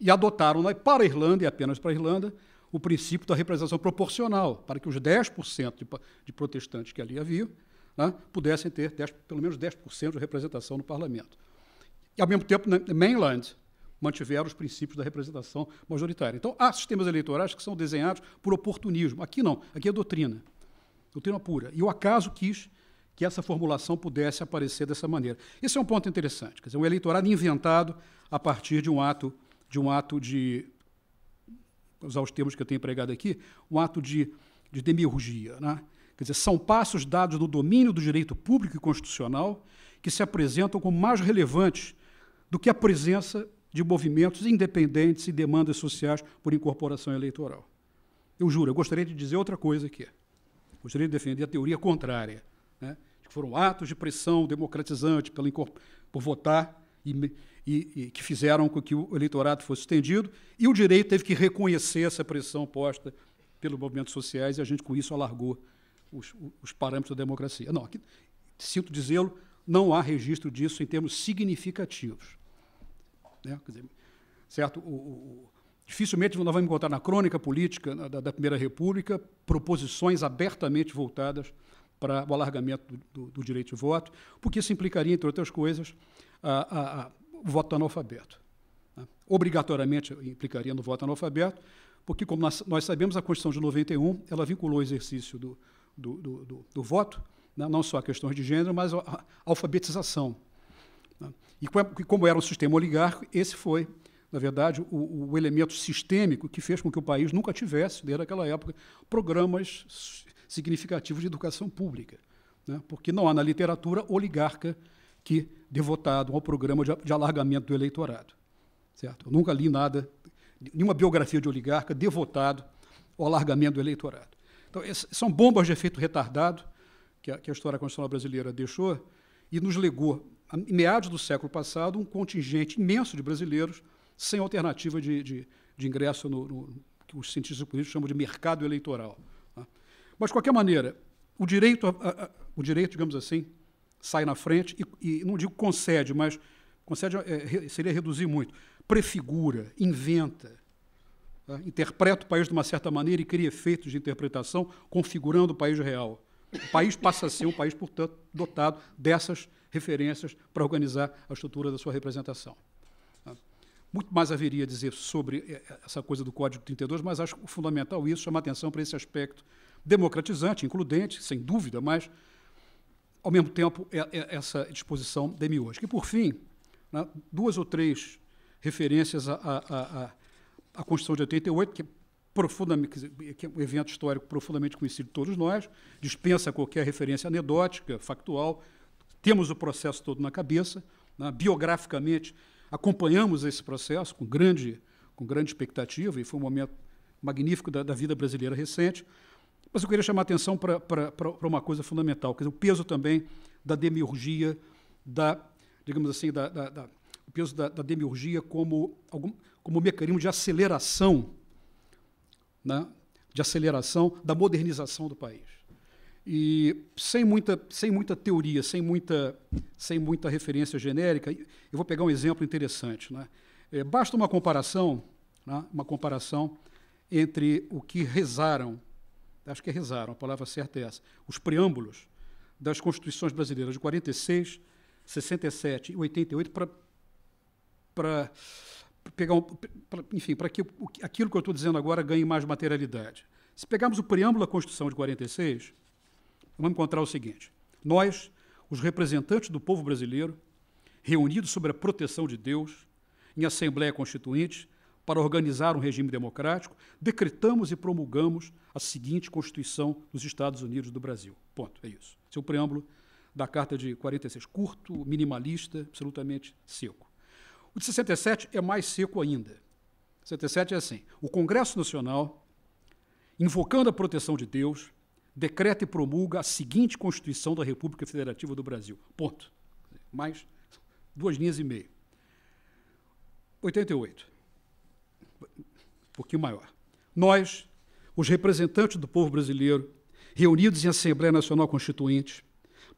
E adotaram para a Irlanda, e apenas para a Irlanda, o princípio da representação proporcional, para que os 10% de, de protestantes que ali havia né, pudessem ter 10, pelo menos 10% de representação no parlamento. E, ao mesmo tempo, na mainland, mantiveram os princípios da representação majoritária. Então, há sistemas eleitorais que são desenhados por oportunismo. Aqui não, aqui é doutrina, doutrina pura. E o acaso quis que essa formulação pudesse aparecer dessa maneira. Esse é um ponto interessante, quer dizer, um eleitorado inventado a partir de um ato de um ato de usar os termos que eu tenho empregado aqui, um ato de, de demiurgia, né? Quer dizer, são passos dados no domínio do direito público e constitucional que se apresentam como mais relevantes do que a presença de movimentos independentes e demandas sociais por incorporação eleitoral. Eu juro, eu gostaria de dizer outra coisa aqui. Gostaria de defender a teoria contrária, né? que foram atos de pressão democratizante pela por votar e, e, e, que fizeram com que o eleitorado fosse estendido, e o direito teve que reconhecer essa pressão posta pelos movimentos sociais, e a gente, com isso, alargou os, os parâmetros da democracia. Não, aqui, sinto dizê-lo, não há registro disso em termos significativos. Né? Dizer, certo? O, o, dificilmente nós vamos encontrar na crônica política da, da, Primeira República proposições abertamente voltadas para o alargamento do, do, do direito de voto, porque isso implicaria, entre outras coisas, a, a, a voto analfabeto. Né? Obrigatoriamente implicaria no voto analfabeto, porque, como nós, nós sabemos, a Constituição de 91 ela vinculou o exercício do, do, do, do, do voto, né? não só a questões de gênero, mas a alfabetização. Né? E como é, era um sistema oligárquico, esse foi, na verdade, o, o, elemento sistêmico que fez com que o país nunca tivesse, desde aquela época, programas significativos de educação pública. Né? Porque não há na literatura oligarca que devotado ao programa de, de alargamento do eleitorado. Certo? Eu nunca li nada, nenhuma biografia de oligarca devotado ao alargamento do eleitorado. Então, são bombas de efeito retardado que a, que a história constitucional brasileira deixou e nos legou, a meados do século passado, um contingente imenso de brasileiros sem alternativa de, de, de ingresso no, no, que os cientistas políticos chamam de mercado eleitoral. Tá? Mas, de qualquer maneira, o direito, a, a, o direito digamos assim, sai na frente e, e não digo concede, mas concede é, seria reduzir muito. Prefigura, inventa, né, interpreta o país de uma certa maneira e cria efeitos de interpretação, configurando o país real. O país passa a ser um país, portanto, dotado dessas referências para organizar a estrutura da sua representação. Né. Muito mais haveria a dizer sobre eh, essa coisa do Código 32, mas acho fundamental isso, chamar atenção para esse aspecto democratizante, includente, sem dúvida, mas, ao mesmo tempo, é, é essa disposição demiúrgica. E, por fim, né, duas ou três referências a, a, a a Constituição de 88, que é, profundamente, que é um evento histórico profundamente conhecido de todos nós, dispensa qualquer referência anedótica, factual, temos o processo todo na cabeça, né? biograficamente acompanhamos esse processo com grande, com grande expectativa, e foi um momento magnífico da, da vida brasileira recente. Mas eu queria chamar a atenção para uma coisa fundamental, quer dizer, o peso também da demiurgia, da, digamos assim, da, da, da o peso da, da demiurgia como algum, como mecanismo de aceleração, né, de aceleração da modernização do país. E sem muita, sem muita teoria, sem muita, sem muita referência genérica, eu vou pegar um exemplo interessante. Né? É, basta uma comparação, né, uma comparação entre o que rezaram, acho que é rezaram, a palavra certa é essa, os preâmbulos das constituições brasileiras de 46, 67 e 88 para pegar um, pra, enfim, para que aquilo que eu estou dizendo agora ganhe mais materialidade. Se pegarmos o preâmbulo da Constituição de 46, vamos encontrar o seguinte: nós, os representantes do povo brasileiro, reunidos sob a proteção de Deus, em Assembleia Constituinte, para organizar um regime democrático, decretamos e promulgamos a seguinte Constituição dos Estados Unidos do Brasil. Ponto, é isso. Seu preâmbulo da Carta de 46, curto, minimalista, absolutamente seco. O de 67 é mais seco ainda. 67 é assim: o Congresso Nacional, invocando a proteção de Deus, decreta e promulga a seguinte Constituição da República Federativa do Brasil. Ponto. Mais duas linhas e meia. 88. Um pouquinho maior. Nós, os representantes do povo brasileiro, reunidos em Assembleia Nacional Constituinte,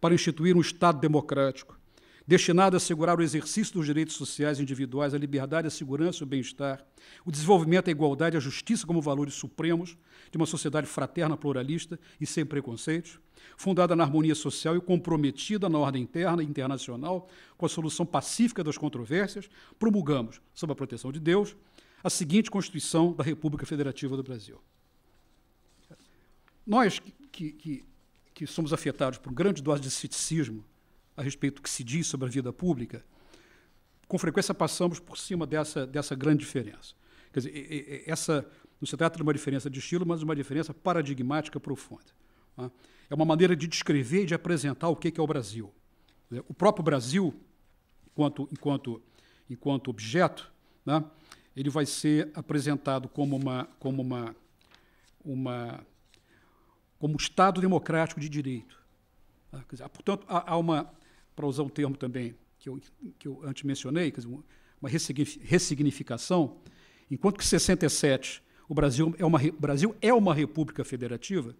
para instituir um Estado democrático, destinado a assegurar o exercício dos direitos sociais individuais, a liberdade, a segurança, e o bem-estar, o desenvolvimento, a igualdade, e a justiça como valores supremos de uma sociedade fraterna, pluralista e sem preconceitos, fundada na harmonia social e comprometida na ordem interna e internacional com a solução pacífica das controvérsias, promulgamos, sob a proteção de Deus, a seguinte Constituição da República Federativa do Brasil. Nós que, que, que somos afetados por grande dose de ceticismo a respeito do que se diz sobre a vida pública, com frequência passamos por cima dessa, dessa grande diferença. Quer dizer, essa, não se trata de uma diferença de estilo, mas de uma diferença paradigmática profunda. Tá? É uma maneira de descrever e de apresentar o que é o Brasil. O próprio Brasil, enquanto, enquanto, enquanto objeto, né, ele vai ser apresentado como uma, como uma, uma como um Estado democrático de direito. Tá? Dizer, portanto, há, há uma para usar um termo também que eu, que eu antes mencionei, uma ressignificação, enquanto que 67 o Brasil é uma, Brasil é uma república federativa,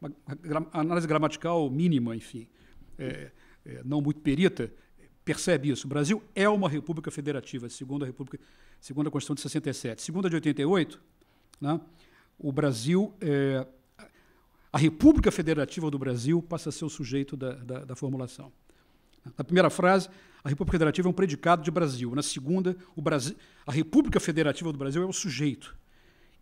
uma análise gramatical mínima, enfim, é, é, não muito perita, percebe isso. O Brasil é uma república federativa, segundo a, república, segundo a Constituição de 67. Segundo a de 88, né, o Brasil, é, a República Federativa do Brasil passa a ser o sujeito da, da, da formulação. Na primeira frase, a República Federativa é um predicado de Brasil. Na segunda, Brasil, a República Federativa do Brasil é o sujeito.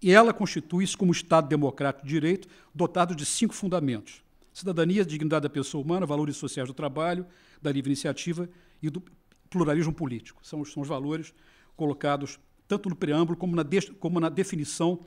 E ela constitui-se como Estado democrático de direito, dotado de cinco fundamentos: cidadania, dignidade da pessoa humana, valores sociais do trabalho, da livre iniciativa e do pluralismo político. São, são os valores colocados tanto no preâmbulo como na, de, como na definição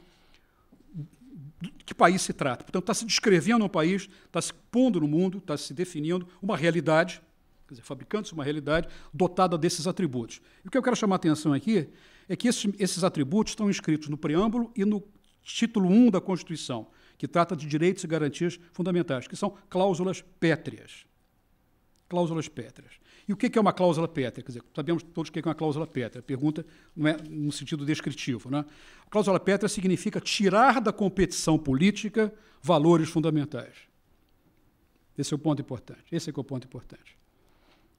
de que país se trata. Portanto, está se descrevendo um país, está se pondo no mundo, está se definindo uma realidade quer dizer, fabricantes de uma realidade dotada desses atributos. E o que eu quero chamar a atenção aqui é que esses, esses atributos estão inscritos no preâmbulo e no título 1 da Constituição, que trata de direitos e garantias fundamentais, que são cláusulas pétreas. Cláusulas pétreas. E o que é uma cláusula pétrea? Quer dizer, sabemos todos o que é uma cláusula pétrea. A pergunta não é no sentido descritivo. Né? A cláusula pétrea significa tirar da competição política valores fundamentais. Esse é o ponto importante. Esse é, é o ponto importante.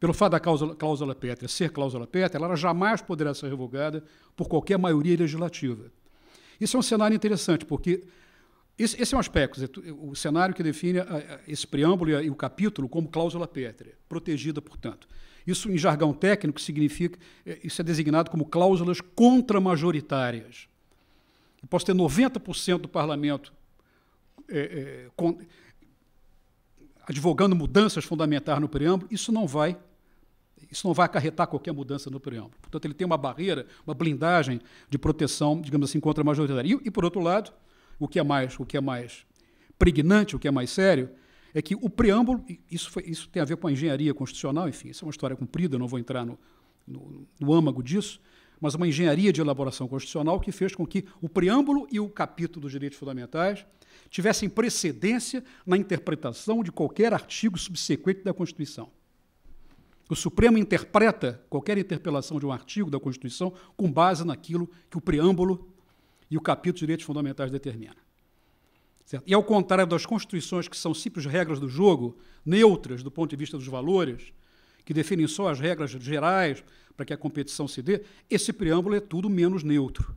Pelo fato da cláusula, cláusula pétrea ser cláusula pétrea, ela jamais poderá ser revogada por qualquer maioria legislativa. Isso é um cenário interessante, porque esse, esse é um aspecto, o cenário que define a, a, esse preâmbulo e, a, e o capítulo como cláusula pétrea, protegida, portanto. Isso, em jargão técnico, significa, é, isso é designado como cláusulas contramajoritárias. Eu posso ter 90% do parlamento é, é, com, advogando mudanças fundamentais no preâmbulo, isso não vai isso não vai acarretar qualquer mudança no preâmbulo. Portanto, ele tem uma barreira, uma blindagem de proteção, digamos assim, contra a majoritária. E, e por outro lado, o que é mais, o que é mais pregnante, o que é mais sério, é que o preâmbulo, isso, foi, isso tem a ver com a engenharia constitucional, enfim, isso é uma história comprida, não vou entrar no, no, no âmago disso, mas uma engenharia de elaboração constitucional que fez com que o preâmbulo e o capítulo dos direitos fundamentais tivessem precedência na interpretação de qualquer artigo subsequente da Constituição. O Supremo interpreta qualquer interpelação de um artigo da Constituição com base naquilo que o preâmbulo e o capítulo de direitos fundamentais determina. Certo? E ao contrário das constituições que são simples regras do jogo, neutras do ponto de vista dos valores, que definem só as regras gerais para que a competição se dê, esse preâmbulo é tudo menos neutro.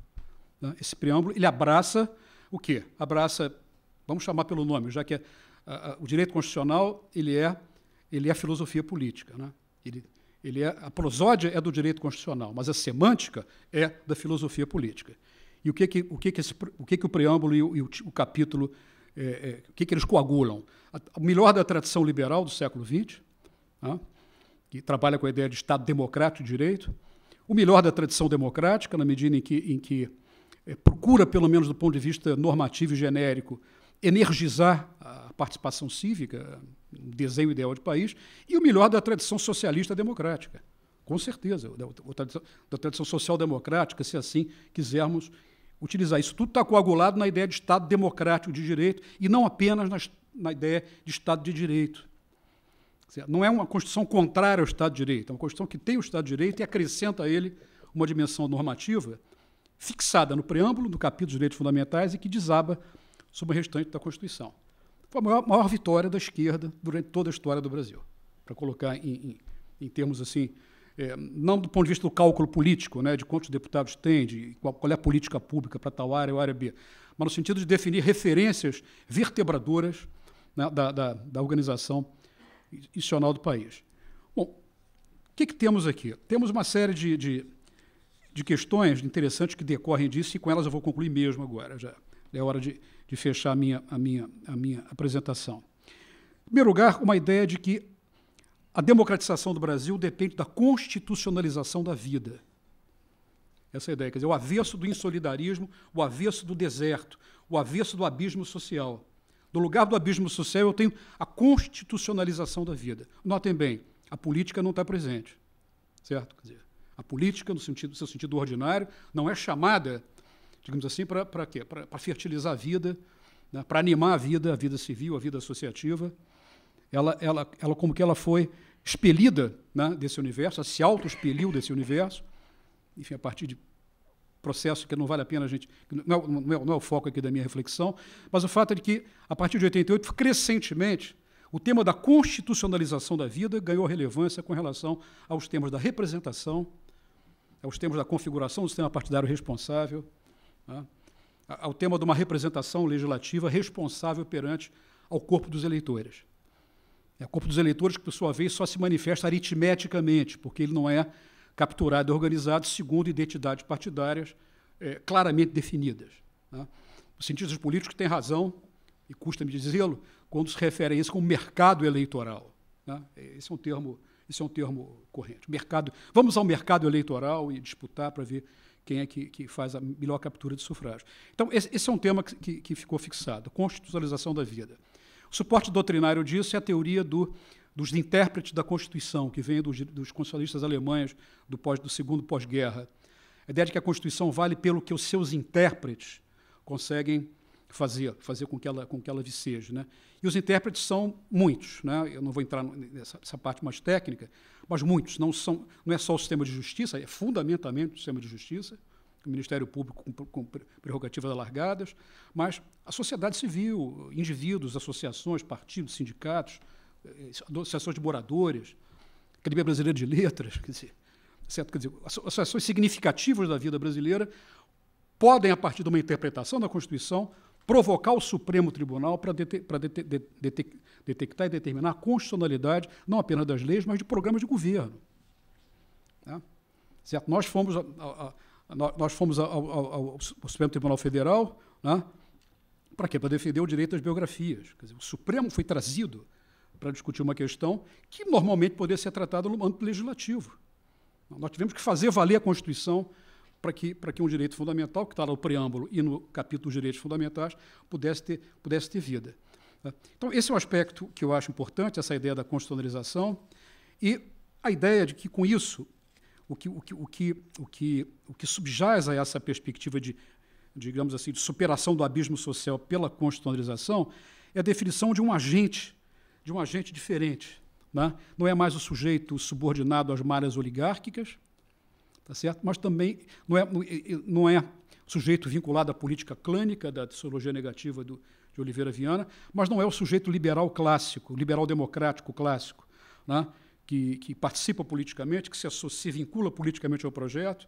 Né? Esse preâmbulo ele abraça o quê? Abraça, vamos chamar pelo nome, já que é, a, a, o direito constitucional ele é ele é a filosofia política, né? Ele, ele é, a prosódia é do direito constitucional, mas a semântica é da filosofia política. E o que que o, que que esse, o, que que o preâmbulo e o, e o, o capítulo, é, é, o que, que eles coagulam? o melhor da tradição liberal do século XX, né, que trabalha com a ideia de Estado democrático de direito, o melhor da tradição democrática, na medida em que, em que é, procura, pelo menos do ponto de vista normativo e genérico, energizar a participação cívica, um desenho ideal de país, e o melhor da tradição socialista democrática. Com certeza, da, da tradição social-democrática, se assim quisermos utilizar. Isso tudo está coagulado na ideia de Estado democrático de direito e não apenas nas, na ideia de Estado de direito. Não é uma Constituição contrária ao Estado de Direito, é uma Constituição que tem o Estado de Direito e acrescenta a ele uma dimensão normativa fixada no preâmbulo do capítulo dos direitos fundamentais e que desaba sobre o restante da Constituição. Foi a maior, maior vitória da esquerda durante toda a história do Brasil, para colocar em, em, em termos assim, é, não do ponto de vista do cálculo político, né, de quantos deputados tem, de qual, qual é a política pública para tal área ou área B, mas no sentido de definir referências vertebradoras né, da, da, da, organização institucional do país. Bom, o que, que temos aqui? Temos uma série de, de, de, questões interessantes que decorrem disso, e com elas eu vou concluir mesmo agora. Já é hora de, de fechar a minha, a minha, a minha apresentação. Em primeiro lugar, uma ideia de que a democratização do Brasil depende da constitucionalização da vida. Essa é ideia, quer dizer, o avesso do insolidarismo, o avesso do deserto, o avesso do abismo social. No lugar do abismo social, eu tenho a constitucionalização da vida. Notem bem, a política não está presente, certo? Quer dizer, a política, no, sentido, no seu sentido ordinário, não é chamada digamos assim, para quê? Para fertilizar a vida, né? para animar a vida, a vida civil, a vida associativa. Ela, ela, ela como que ela foi expelida né, desse universo, ela se auto-expeliu desse universo, enfim, a partir de processo que não vale a pena a gente. Não é, não, é, não é, o foco aqui da minha reflexão, mas o fato é que, a partir de 88, crescentemente, o tema da constitucionalização da vida ganhou relevância com relação aos temas da representação, aos temas da configuração do sistema partidário responsável, né, ao tema de uma representação legislativa responsável perante ao corpo dos eleitores. É o corpo dos eleitores que, por sua vez, só se manifesta aritmeticamente, porque ele não é capturado e organizado segundo identidades partidárias é, claramente definidas. Né. Os cientistas políticos têm razão, e custa-me dizê-lo, quando se refere a isso como mercado eleitoral. Né. Esse é um termo esse é um termo corrente. Mercado, vamos ao mercado eleitoral e disputar para ver quem é que, que faz a melhor captura de sufrágio. Então, esse, esse é um tema que, que, ficou fixado, constitucionalização da vida. O suporte doutrinário disso é a teoria do, dos intérpretes da Constituição, que vem dos, dos constitucionalistas alemães do, pós, do segundo pós-guerra. A ideia de que a Constituição vale pelo que os seus intérpretes conseguem fazer, fazer com que ela, com que ela viceje. Né? e os intérpretes são muitos. Né? Eu não vou entrar nessa parte mais técnica, mas muitos. Não, são, não é só o sistema de justiça, é fundamentalmente o sistema de justiça, o Ministério Público com, com prerrogativas alargadas, mas a sociedade civil, indivíduos, associações, partidos, sindicatos, eh, associações de moradores, Academia Brasileira de Letras, quer dizer, certo? Quer dizer, associações significativas da vida brasileira podem, a partir de uma interpretação da Constituição, provocar o Supremo Tribunal para dete, dete, dete, detectar e determinar a constitucionalidade, não apenas das leis, mas de programas de governo. Tá? Certo? Nós fomos, a, a, a, nós fomos ao, ao, ao, Supremo Tribunal Federal né? para quê? Para defender o direito às biografias. Dizer, o Supremo foi trazido para discutir uma questão que normalmente poderia ser tratada no âmbito legislativo. Nós tivemos que fazer valer a Constituição para que, para que um direito fundamental, que está no preâmbulo e no capítulo dos direitos fundamentais, pudesse ter, pudesse ter vida. Né? Então, esse é um aspecto que eu acho importante, essa ideia da constitucionalização, e a ideia de que, com isso, o que, o que, o que, o que, o que subjaz a essa perspectiva de, digamos assim, de superação do abismo social pela constitucionalização é a definição de um agente, de um agente diferente. Né? Não é mais o sujeito subordinado às malhas oligárquicas, tá certo? Mas também não é, não é sujeito vinculado à política clânica da sociologia negativa do, de Oliveira Viana, mas não é o sujeito liberal clássico, liberal democrático clássico, né? que, que, participa politicamente, que se associa, vincula politicamente ao projeto,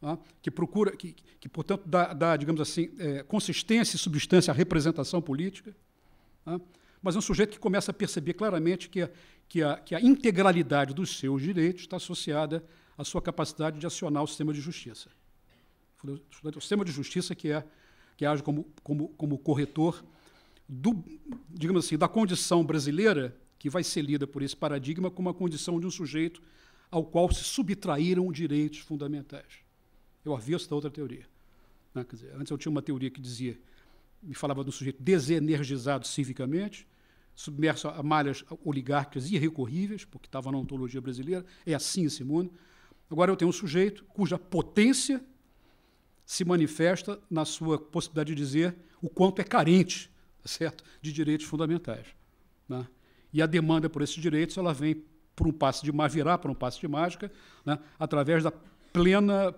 né? que procura, que, que portanto dá, dá, digamos assim, é, consistência e substância à representação política, né? mas é um sujeito que começa a perceber claramente que a, que a, que a integralidade dos seus direitos está associada a sua capacidade de acionar o sistema de justiça. o sistema de justiça que é que age como, como, como corretor do, digamos assim, da condição brasileira que vai ser lida por esse paradigma como a condição de um sujeito ao qual se subtraíram direitos fundamentais. Eu avesso da outra teoria. Né? Dizer, antes eu tinha uma teoria que dizia, me falava de um sujeito desenergizado civicamente, submerso a malhas oligárquicas irrecorríveis, porque estava na ontologia brasileira, é assim esse mundo. Agora eu tenho um sujeito cuja potência se manifesta na sua possibilidade de dizer o quanto é carente, tá certo, de direitos fundamentais, né? E a demanda por esses direitos ela vem por um passo de virá por um passo de mágica, né? através da plena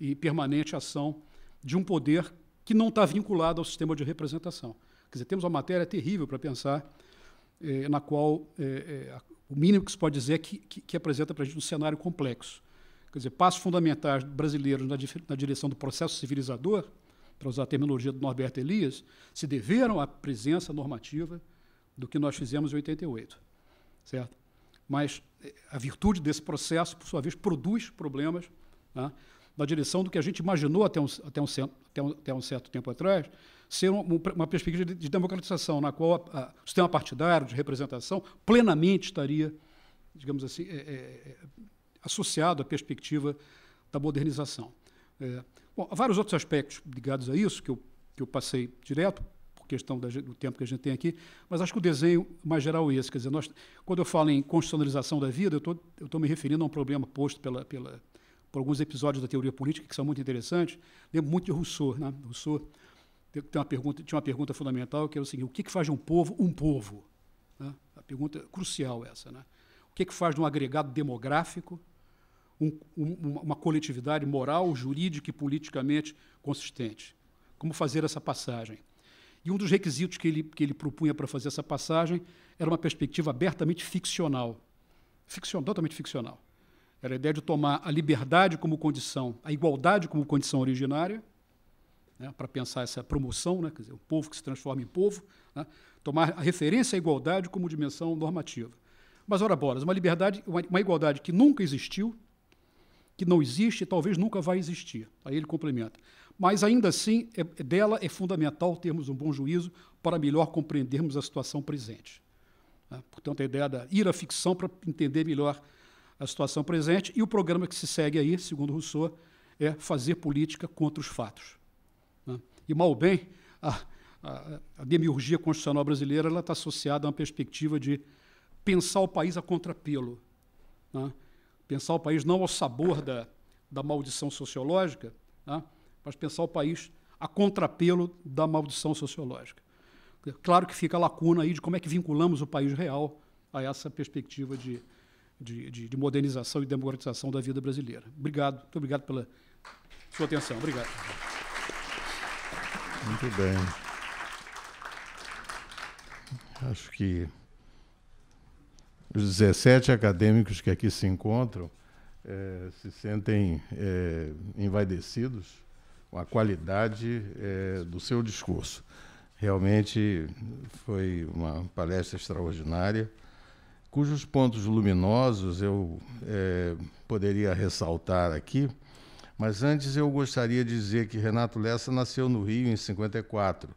e permanente ação de um poder que não está vinculado ao sistema de representação. Quer dizer, temos uma matéria terrível para pensar, eh, na qual eh, eh, o mínimo que se pode dizer é que, que, que apresenta para a gente um cenário complexo quer dizer, passos fundamentais brasileiros na, na direção do processo civilizador, para usar a terminologia do Norberto Elias, se deveram à presença normativa do que nós fizemos em 88, certo? Mas eh, a virtude desse processo, por sua vez, produz problemas né, na direção do que a gente imaginou até um, até um, até um, até um certo tempo atrás ser um, uma perspectiva de, de, democratização, na qual a, a, o sistema partidário de representação plenamente estaria, digamos assim, é, associado à perspectiva da modernização. É, bom, há vários outros aspectos ligados a isso que eu, que eu passei direto, por questão da, do tempo que a gente tem aqui, mas acho que o desenho mais geral é esse. Quer dizer, nós, quando eu falo em constitucionalização da vida, eu estou me referindo a um problema posto pela, pela, por alguns episódios da teoria política que são muito interessantes. Lembro muito de Rousseau. Né? Rousseau uma pergunta, tinha uma pergunta fundamental que era o seguinte: o que, que faz de um povo um povo? Né? A pergunta crucial essa. Né? O que, que faz de um agregado demográfico um, um, uma coletividade moral, jurídica e politicamente consistente. Como fazer essa passagem? E um dos requisitos que ele, que ele propunha para fazer essa passagem era uma perspectiva abertamente ficcional. Ficcional, totalmente ficcional. Era a ideia de tomar a liberdade como condição, a igualdade como condição originária, né, para pensar essa promoção, né, quer dizer, o povo que se transforma em povo, né, tomar a referência à igualdade como dimensão normativa. Mas, ora bolas, uma liberdade, uma, uma igualdade que nunca existiu, que não existe e talvez nunca vai existir. Aí ele complementa. Mas ainda assim, é, é dela é fundamental termos um bom juízo para melhor compreendermos a situação presente. Né? Portanto, a ideia da ir à ficção para entender melhor a situação presente e o programa que se segue aí, segundo Rousseau, é fazer política contra os fatos. Né? E mal ou bem, a, a, a demiurgia constitucional brasileira está associada a uma perspectiva de pensar o país a contrapelo. Né? pensar o país não ao sabor da, da maldição sociológica, né, mas pensar o país a contrapelo da maldição sociológica. Claro que fica a lacuna aí de como é que vinculamos o país real a essa perspectiva de, de, de, de modernização e democratização da vida brasileira. Obrigado, muito obrigado pela sua atenção. Obrigado. Muito bem. Acho que os 17 acadêmicos que aqui se encontram é, se sentem eh, envaidecidos com a qualidade é, do seu discurso. Realmente foi uma palestra extraordinária, cujos pontos luminosos eu poderia ressaltar aqui, mas antes eu gostaria de dizer que Renato Lessa nasceu no Rio em 54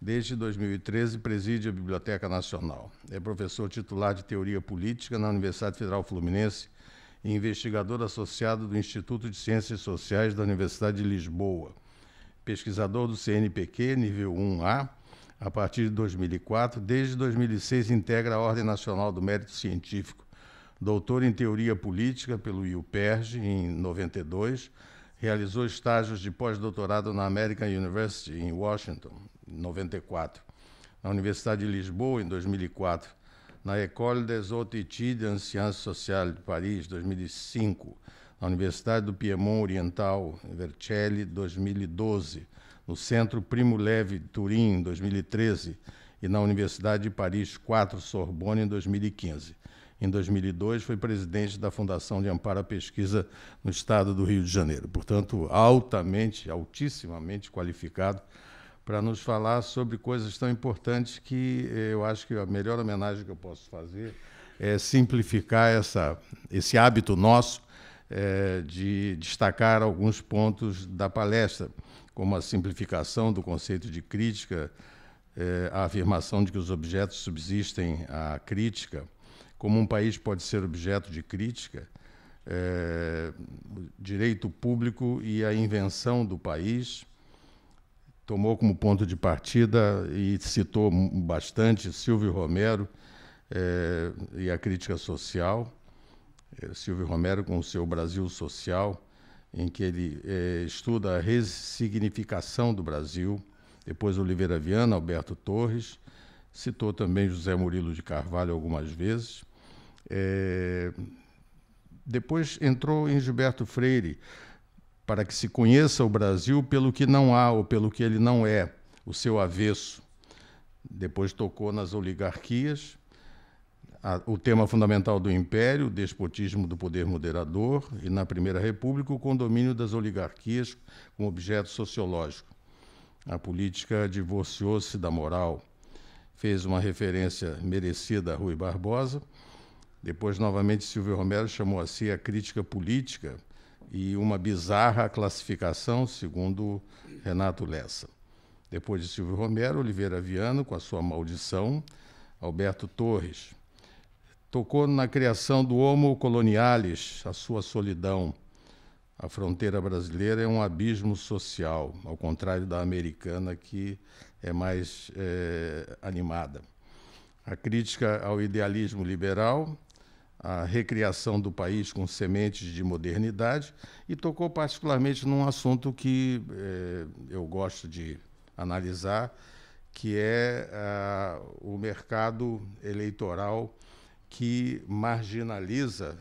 Desde 2013, preside a Biblioteca Nacional. É professor titular de Teoria Política na Universidade Federal Fluminense e investigador associado do Instituto de Ciências Sociais da Universidade de Lisboa. Pesquisador do CNPq, nível 1A, a partir de 2004. Desde 2006, integra a Ordem Nacional do Mérito Científico. Doutor em Teoria Política pelo IUPERJ, em 92 realizou estágios de pós-doutorado na American University, em Washington, em 94, na Universidade de Lisboa, em 2004, na École des Hautes Études en Sciences Sociales de Paris, 2005, na Universidade do Piemont Oriental, em Vercelli, 2012, no Centro Primo Levi de Turim, em 2013, e na Universidade de Paris 4 Sorbonne, em 2015. Em 2002, foi presidente da Fundação de Amparo à Pesquisa no Estado do Rio de Janeiro. Portanto, altamente, altissimamente qualificado para nos falar sobre coisas tão importantes que eh, eu acho que a melhor homenagem que eu posso fazer é simplificar essa, esse hábito nosso é, de destacar alguns pontos da palestra, como a simplificação do conceito de crítica, é, a afirmação de que os objetos subsistem à crítica, como um país pode ser objeto de crítica, é, direito público e a invenção do país tomou como ponto de partida e citou bastante Silvio Romero é, e a crítica social. Eh, Silvio Romero com o seu Brasil Social, em que ele é, estuda a ressignificação do Brasil. Depois Oliveira Viana, Alberto Torres, citou também José Murilo de Carvalho algumas vezes. depois entrou em Gilberto Freire, para que se conheça o Brasil pelo que não há ou pelo que ele não é, o seu avesso. Depois tocou nas oligarquias, a, o tema fundamental do Império, o despotismo do poder moderador, e na Primeira República, o condomínio das oligarquias como objeto sociológico. A política divorciou-se da moral, fez uma referência merecida a Rui Barbosa. Depois, novamente, Silvio Romero chamou a si a crítica política e uma bizarra classificação, segundo Renato Lessa. Depois de Silvio Romero, Oliveira Viano, com a sua maldição, Alberto Torres. Tocou na criação do Homo Colonialis, a sua solidão. A fronteira brasileira é um abismo social, ao contrário da americana, que é mais é, animada. A crítica ao idealismo liberal, a recriação do país com sementes de modernidade e tocou particularmente num assunto que é, eu gosto de analisar, que é o mercado eleitoral que marginaliza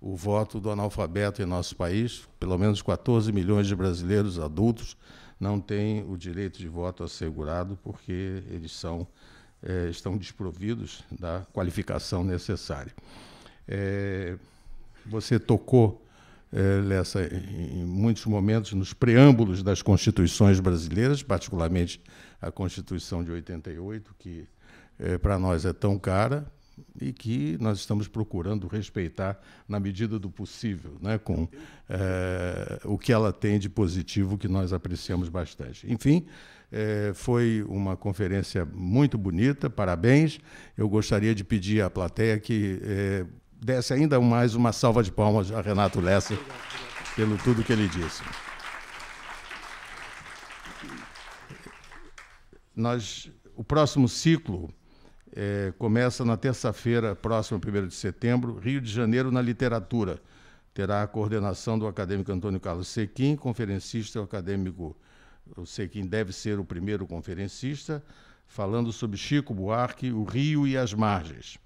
o voto do analfabeto em nosso país. Pelo menos 14 milhões de brasileiros adultos não têm o direito de voto assegurado porque eles são, eh, estão desprovidos da qualificação necessária. É, você tocou, é, Lessa, em muitos momentos nos preâmbulos das constituições brasileiras, particularmente a Constituição de 88, que é, para nós é tão cara e que nós estamos procurando respeitar na medida do possível, né, com é, o que ela tem de positivo que nós apreciamos bastante. Enfim, é, foi uma conferência muito bonita, parabéns. Eu gostaria de pedir à plateia que é, desse ainda mais uma salva de palmas a Renato Lessa pelo tudo que ele disse. Nós, o próximo ciclo é, começa na terça-feira, próximo 1 de setembro, Rio de Janeiro na Literatura. Terá a coordenação do acadêmico Antônio Carlos Sequim, conferencista o acadêmico. O Sequim deve ser o primeiro conferencista, falando sobre Chico Buarque, o Rio e as margens.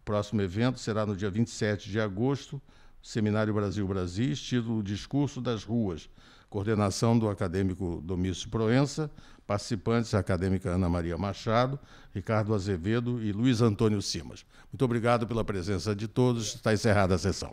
O próximo evento será no dia 27 de agosto, Seminário Brasil Brasis, título Discurso das Ruas, coordenação do acadêmico Domício Proença, participantes a acadêmica Ana Maria Machado, Ricardo Azevedo e Luiz Antônio Simas. Muito obrigado pela presença de todos. Está encerrada a sessão.